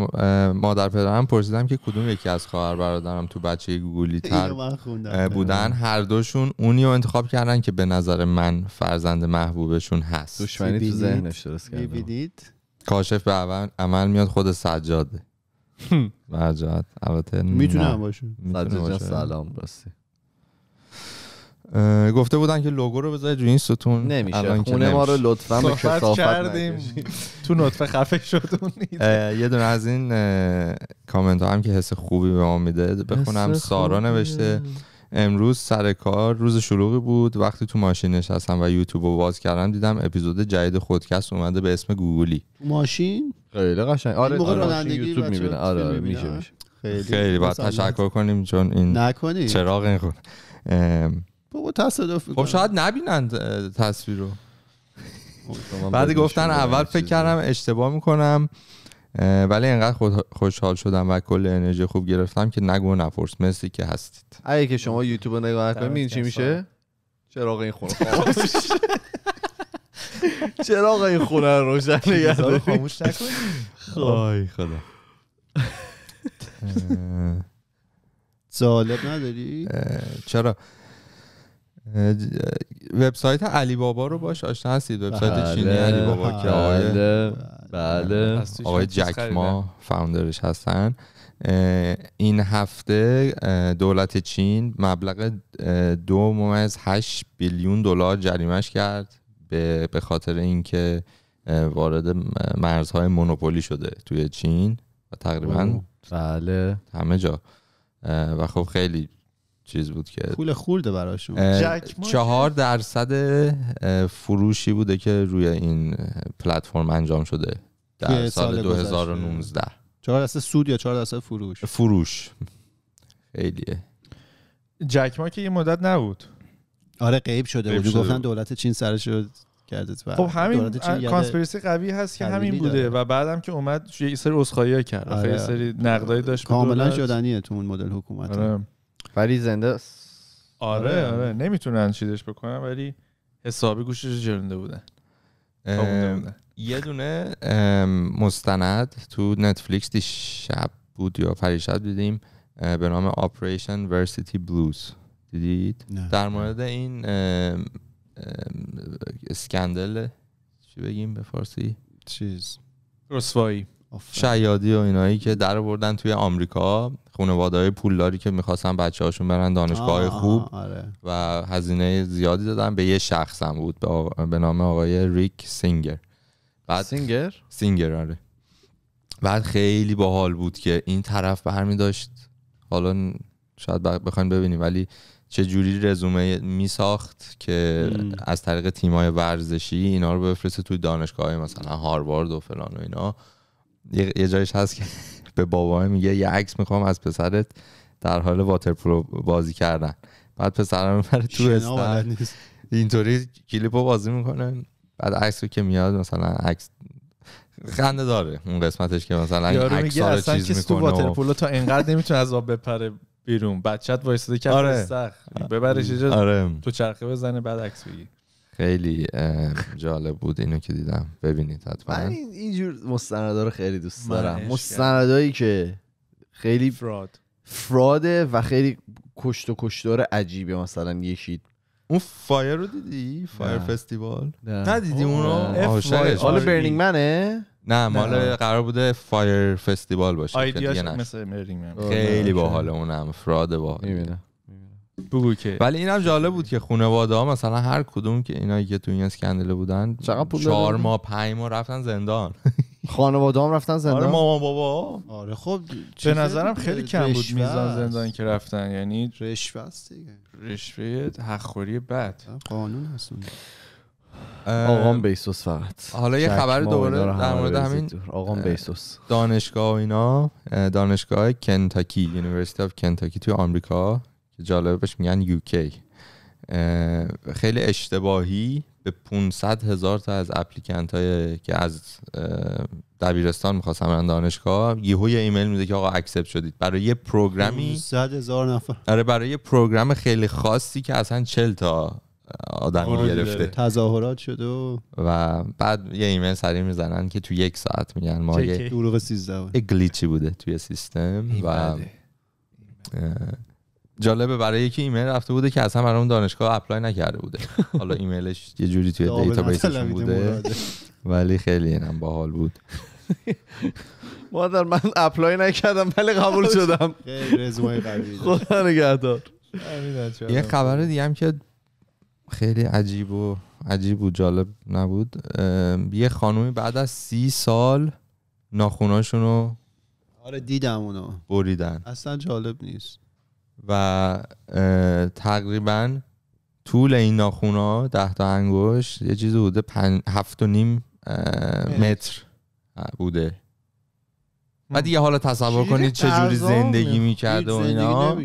مادر پدرم پرسیدم که کدوم یکی از خواهر برادرم تو بچه گوگلی تر بودن هر دوشون اونی رو انتخاب کردن که به نظر من فرزند محبوبشون هست دشمنی تو ذهنش درست کردم کاشف به اول عمل میاد خود سجاده مرجعت البته میتونه باشه سجاده سلام راستی گفته بودن که لوگو رو بذارید روی این ستون نمیشه خونه ما رو لطفا به کردیم تو نطفه خفه شدونید یه دونه از این کامنت ها هم که حس خوبی به ما میده بخونم سارا نوشته امروز سر کار روز شلوغی بود وقتی تو ماشین نشستم و یوتیوب رو باز کردم دیدم اپیزود جدید خودکست اومده به اسم گوگلی تو ماشین خیلی قشنگ آره آره یوتیوب میبینه آره, آره میشه خیلی خیلی باید تشکر کنیم چون این نکنی چراغ این خود بابا تصادف خب شاید نبینند تصویر رو خب، بعد گفتن اول فکر کردم اشتباه میکنم ولی انقدر خوشحال شدم و کل انرژی خوب گرفتم که نگو نپرس مرسی که هستید اگه که شما یوتیوب رو نگاه کنید چی میشه چراغ این خونه خاموش چراغ این خونه رو روشن نگه خاموش نکنید خب. خدا جالب نداری چرا وبسایت علی بابا رو باش آشنا هستید وبسایت بله. چینی علی بابا که بله. بله یعنی آقای جکما فاوندرش هستن این هفته دولت چین مبلغ دو ممیز هشت بیلیون دلار جریمش کرد به خاطر اینکه وارد مرزهای مونوپولی شده توی چین و تقریبا بله همه جا و خب خیلی چیز بود که پول خورده براشون چهار درصد فروشی بوده که روی این پلتفرم انجام شده در سال 2019 چهار درصد سود یا چهار درصد فروش فروش خیلیه جک ما که یه مدت نبود آره قیب شده بود گفتن دولت چین سرش رو کرده خب همین کانسپیرسی قوی هست که همین بوده داره. و بعدم که اومد یه سری اسخایی کرد آره. یه سری نقدایی داشت کاملا شدنیه تو اون مدل حکومت آره. ولی زنده است آره، آره،, آره آره نمیتونن چیزش بکنن ولی حسابی گوشش جرنده بودن یه دونه مستند تو نتفلیکس دیشب بود یا فریشت دیدیم به نام Operation Versity بلوز دیدید در مورد این اسکندل چی بگیم به فارسی چیز رسوایی شیادی و اینایی که در بردن توی آمریکا خانواده های پولداری که میخواستن بچه هاشون برن دانشگاه خوب آره. و هزینه زیادی دادن به یه شخص هم بود به, نام آقای ریک سینگر بعد سینگر؟ سینگر آره بعد خیلی باحال بود که این طرف برمی داشت حالا شاید بخواین ببینیم ولی چه جوری رزومه می ساخت که از طریق تیمای ورزشی اینا رو بفرسته توی دانشگاه مثلا هاروارد و فلان و اینا یه جایش هست که به بابا میگه یه عکس میخوام از پسرت در حال واترپرو بازی کردن بعد پسرم میبره تو استن اینطوری کلیپو بازی میکنه بعد عکس رو که میاد مثلا عکس خنده داره اون قسمتش که مثلا عکس چیز میکنه تو واترپولو تا انقدر نمیتونه از آب بپره بیرون بچت وایساده کرد آره. ببرش آره. تو چرخه بزنه بعد عکس بگیر خیلی جالب بود اینو که دیدم ببینید حتما من اینجور مستندا رو خیلی دوست دارم مستندایی که خیلی فراد فراده و خیلی کشت و کشتار عجیبه مثلا یکی اون فایر رو دیدی فایر نه. فستیوال نه دیدی اون رو حالا برنینگ منه نه مال قرار بوده فایر فستیوال باشه خیلی مثل برنینگ من خیلی باحال اونم فراد با بگو که ولی اینم جالب بود که خانواده ها مثلا هر کدوم که اینایی که تو این اسکندل بودن چهار ماه پنج ماه رفتن زندان خانواده هم رفتن آره، زندان آره مامان بابا آره خب به نظرم خیلی کم بود میزان زندان که رفتن یعنی رشوه است دیگه رشوه حقخوری بد قانون هست آقام بیسوس فقط حالا یه خبر دوباره در مورد همین آقام بیسوس دانشگاه و اینا دانشگاه کنتاکی یونیورسیتی آف کنتاکی توی آمریکا که جالبه میگن یوکی خیلی اشتباهی به 500 هزار تا از اپلیکنت های که از دبیرستان میخواستم برن دانشگاه یهو یه ایمیل میده که آقا اکسپت شدید برای یه پروگرامی هزار نفر آره برای یه پروگرام خیلی خاصی که اصلا 40 تا آدم آره، گرفته تظاهرات شد و... بعد یه ایمیل سریع میزنن که تو یک ساعت میگن ما یه یه گلیچی بوده توی سیستم و جالبه برای یکی ایمیل رفته بوده که اصلا اون دانشگاه اپلای نکرده بوده حالا ایمیلش یه جوری توی دیتابیسشون بوده ولی خیلی اینم باحال بود مادر من اپلای نکردم ولی قبول شدم خدا نگهدار یه خبر دیگه هم که خیلی عجیب و عجیب و جالب نبود یه خانومی بعد از سی سال ناخوناشونو آره دیدم اونو بریدن اصلا جالب نیست و تقریبا طول این ناخونا ده تا انگشت یه چیزی بوده هفت و نیم متر بوده بعد یه حالا تصور کنید چه جوری زندگی میکرد و اینا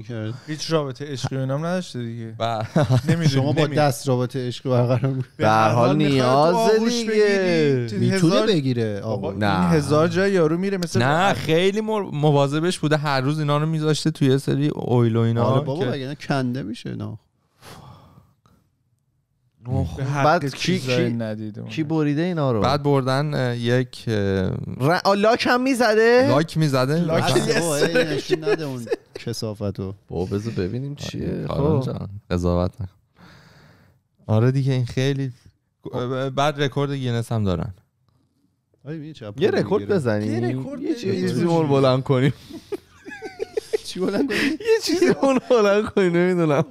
هیچ رابطه عشقی و اینام نداشته دیگه شما با دست رابطه عشقی برقرار به هر حال نیاز دیگه میتونه بگیره نه هزار جای یارو میره مثل نه خیلی مواظبش بوده هر روز اینا رو میذاشته توی سری اویل و اینا آره بابا کنده میشه نه خب، بعد کی کی ندیدم کی بریده اینا رو بعد بردن یک لاک هم میزده لاک میزده لاک نده اون کسافتو رو بذار ببینیم چیه آره، خب. خب قضاوت نکن آره دیگه این خیلی خب. بعد رکورد گینس هم دارن یه رکورد بزنیم یه چیزی بلند کنیم چی بلند یه چیزی اون بلند کنی نمیدونم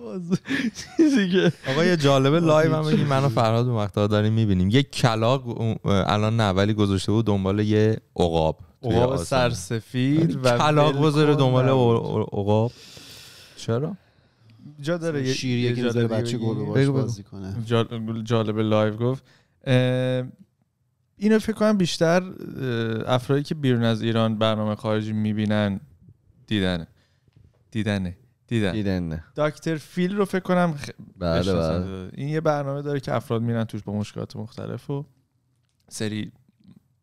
چیزی که آقا یه جالبه لایو هم بگیم منو فرهاد اون وقتا داریم میبینیم یه کلاق الان نه ولی گذاشته بود دنبال یه اقاب عقاب سرسفید یعنی و کلاق بذاره دنبال اقاب چرا جا داره یه شیر یکی داره بچه بازی کنه جالب لایو گفت اینو فکر کنم بیشتر افرادی که بیرون از ایران برنامه خارجی میبینن دیدنه دیدنه دیدن دیدن دکتر فیل رو فکر کنم بله بله. این یه برنامه داره که افراد میرن توش با مشکلات مختلف و سری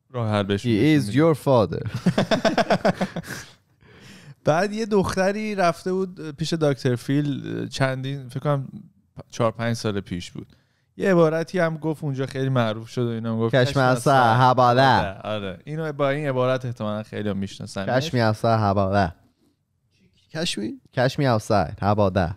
راه حل بشه He is your father بعد یه دختری رفته بود پیش دکتر فیل چندین فکر کنم چهار پنج سال پیش بود یه عبارتی هم گفت اونجا خیلی معروف شد و اینا گفت کشم حباله آره، آره. اینو با این عبارت احتمالا خیلی هم میشناسن کشم حباله کش می کش می اوساید ده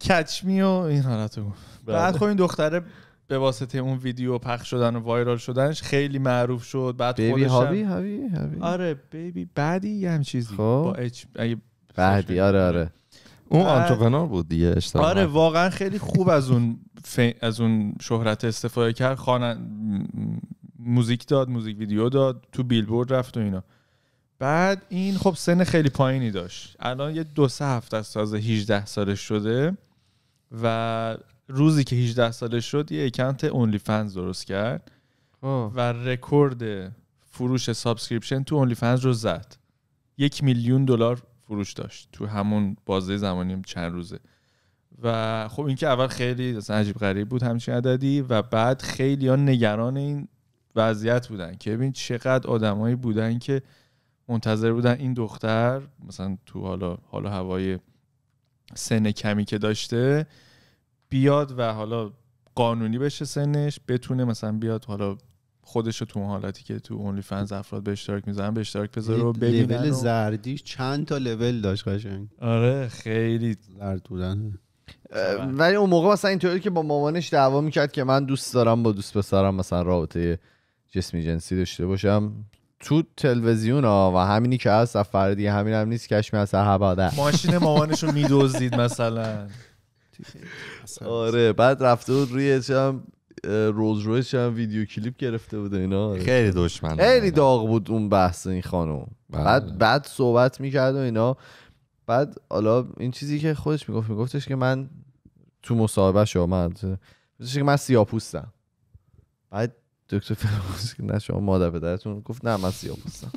کشمی و این حالاتو بله. بعد خب این دختره به واسطه اون ویدیو پخش شدن و وایرال شدنش خیلی معروف شد بعد بیبی هاوی هاوی آره بیبی بعدی یه هم چیزی خب. با بعدی آره آره اون آنترپرنور بود دیگه آره واقعا خیلی خوب از اون از اون شهرت استفاده کرد خوانن موزیک داد موزیک ویدیو داد تو بیلبورد رفت و اینا بعد این خب سن خیلی پایینی داشت الان یه دو سه هفته از تازه 18 سالش شده و روزی که 18 سالش شد یه اکانت اونلی فنز درست کرد و رکورد فروش سابسکریپشن تو اونلی فنز رو زد یک میلیون دلار فروش داشت تو همون بازه زمانی چند روزه و خب اینکه اول خیلی عجیب غریب بود همچین عددی و بعد خیلی ها نگران این وضعیت بودن که ببین چقدر آدمایی بودن که منتظر بودن این دختر مثلا تو حالا حالا هوای سن کمی که داشته بیاد و حالا قانونی بشه سنش بتونه مثلا بیاد حالا خودش رو تو حالتی که تو اونلی فنز افراد به اشتراک میزنن به اشتراک بذاره و ببینن لول زردی چند تا لول داشت قشنگ آره خیلی زرد بودن ولی اون موقع مثلا اینطوری که با مامانش دعوا میکرد که من دوست دارم با دوست پسرم مثلا رابطه جسمی جنسی داشته باشم تو تلویزیون ها و همینی که از سفر دیگه همین هم نیست کشمی از از ماشین مامانش رو مثلا آره بعد رفته بود روی چم روز رویش هم ویدیو کلیپ گرفته بود اینا آره. خیلی دشمن خیلی داغ بود اون بحث این خانم بله. بعد بعد صحبت میکرد و اینا بعد حالا این چیزی که خودش میگفت میگفتش که من تو مصاحبه شما من که من سیاپوستم بعد دکتر که نه شما مادر پدرتون گفت نه من سیاپوستم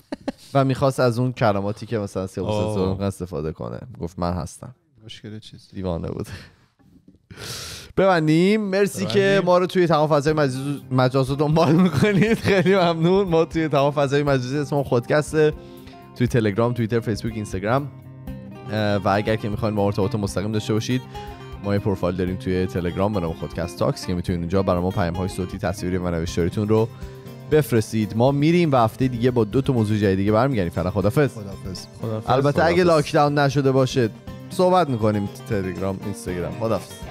و میخواست از اون کلماتی که مثلا سیاپوست استفاده کنه گفت من هستم مشکل چیز دیوانه بود ببندیم مرسی که ما رو توی تمام فضای مجازو دنبال میکنید خیلی ممنون ما توی تمام فضای مجازی اسم خودکسته توی تلگرام توییتر فیسبوک اینستاگرام و اگر که میخواین ما ارتباط مستقیم داشته باشید ما یه پروفایل داریم توی تلگرام به نام خودکست تاکس که میتونید اونجا برای ما پیام های صوتی تصویری و نوشتاریتون رو بفرستید ما میریم و هفته دیگه با دو تا موضوع جدید دیگه برمیگردیم فرا خدافظ البته اگه لاکداون نشده باشه صحبت میکنیم تلگرام اینستاگرام خدافظ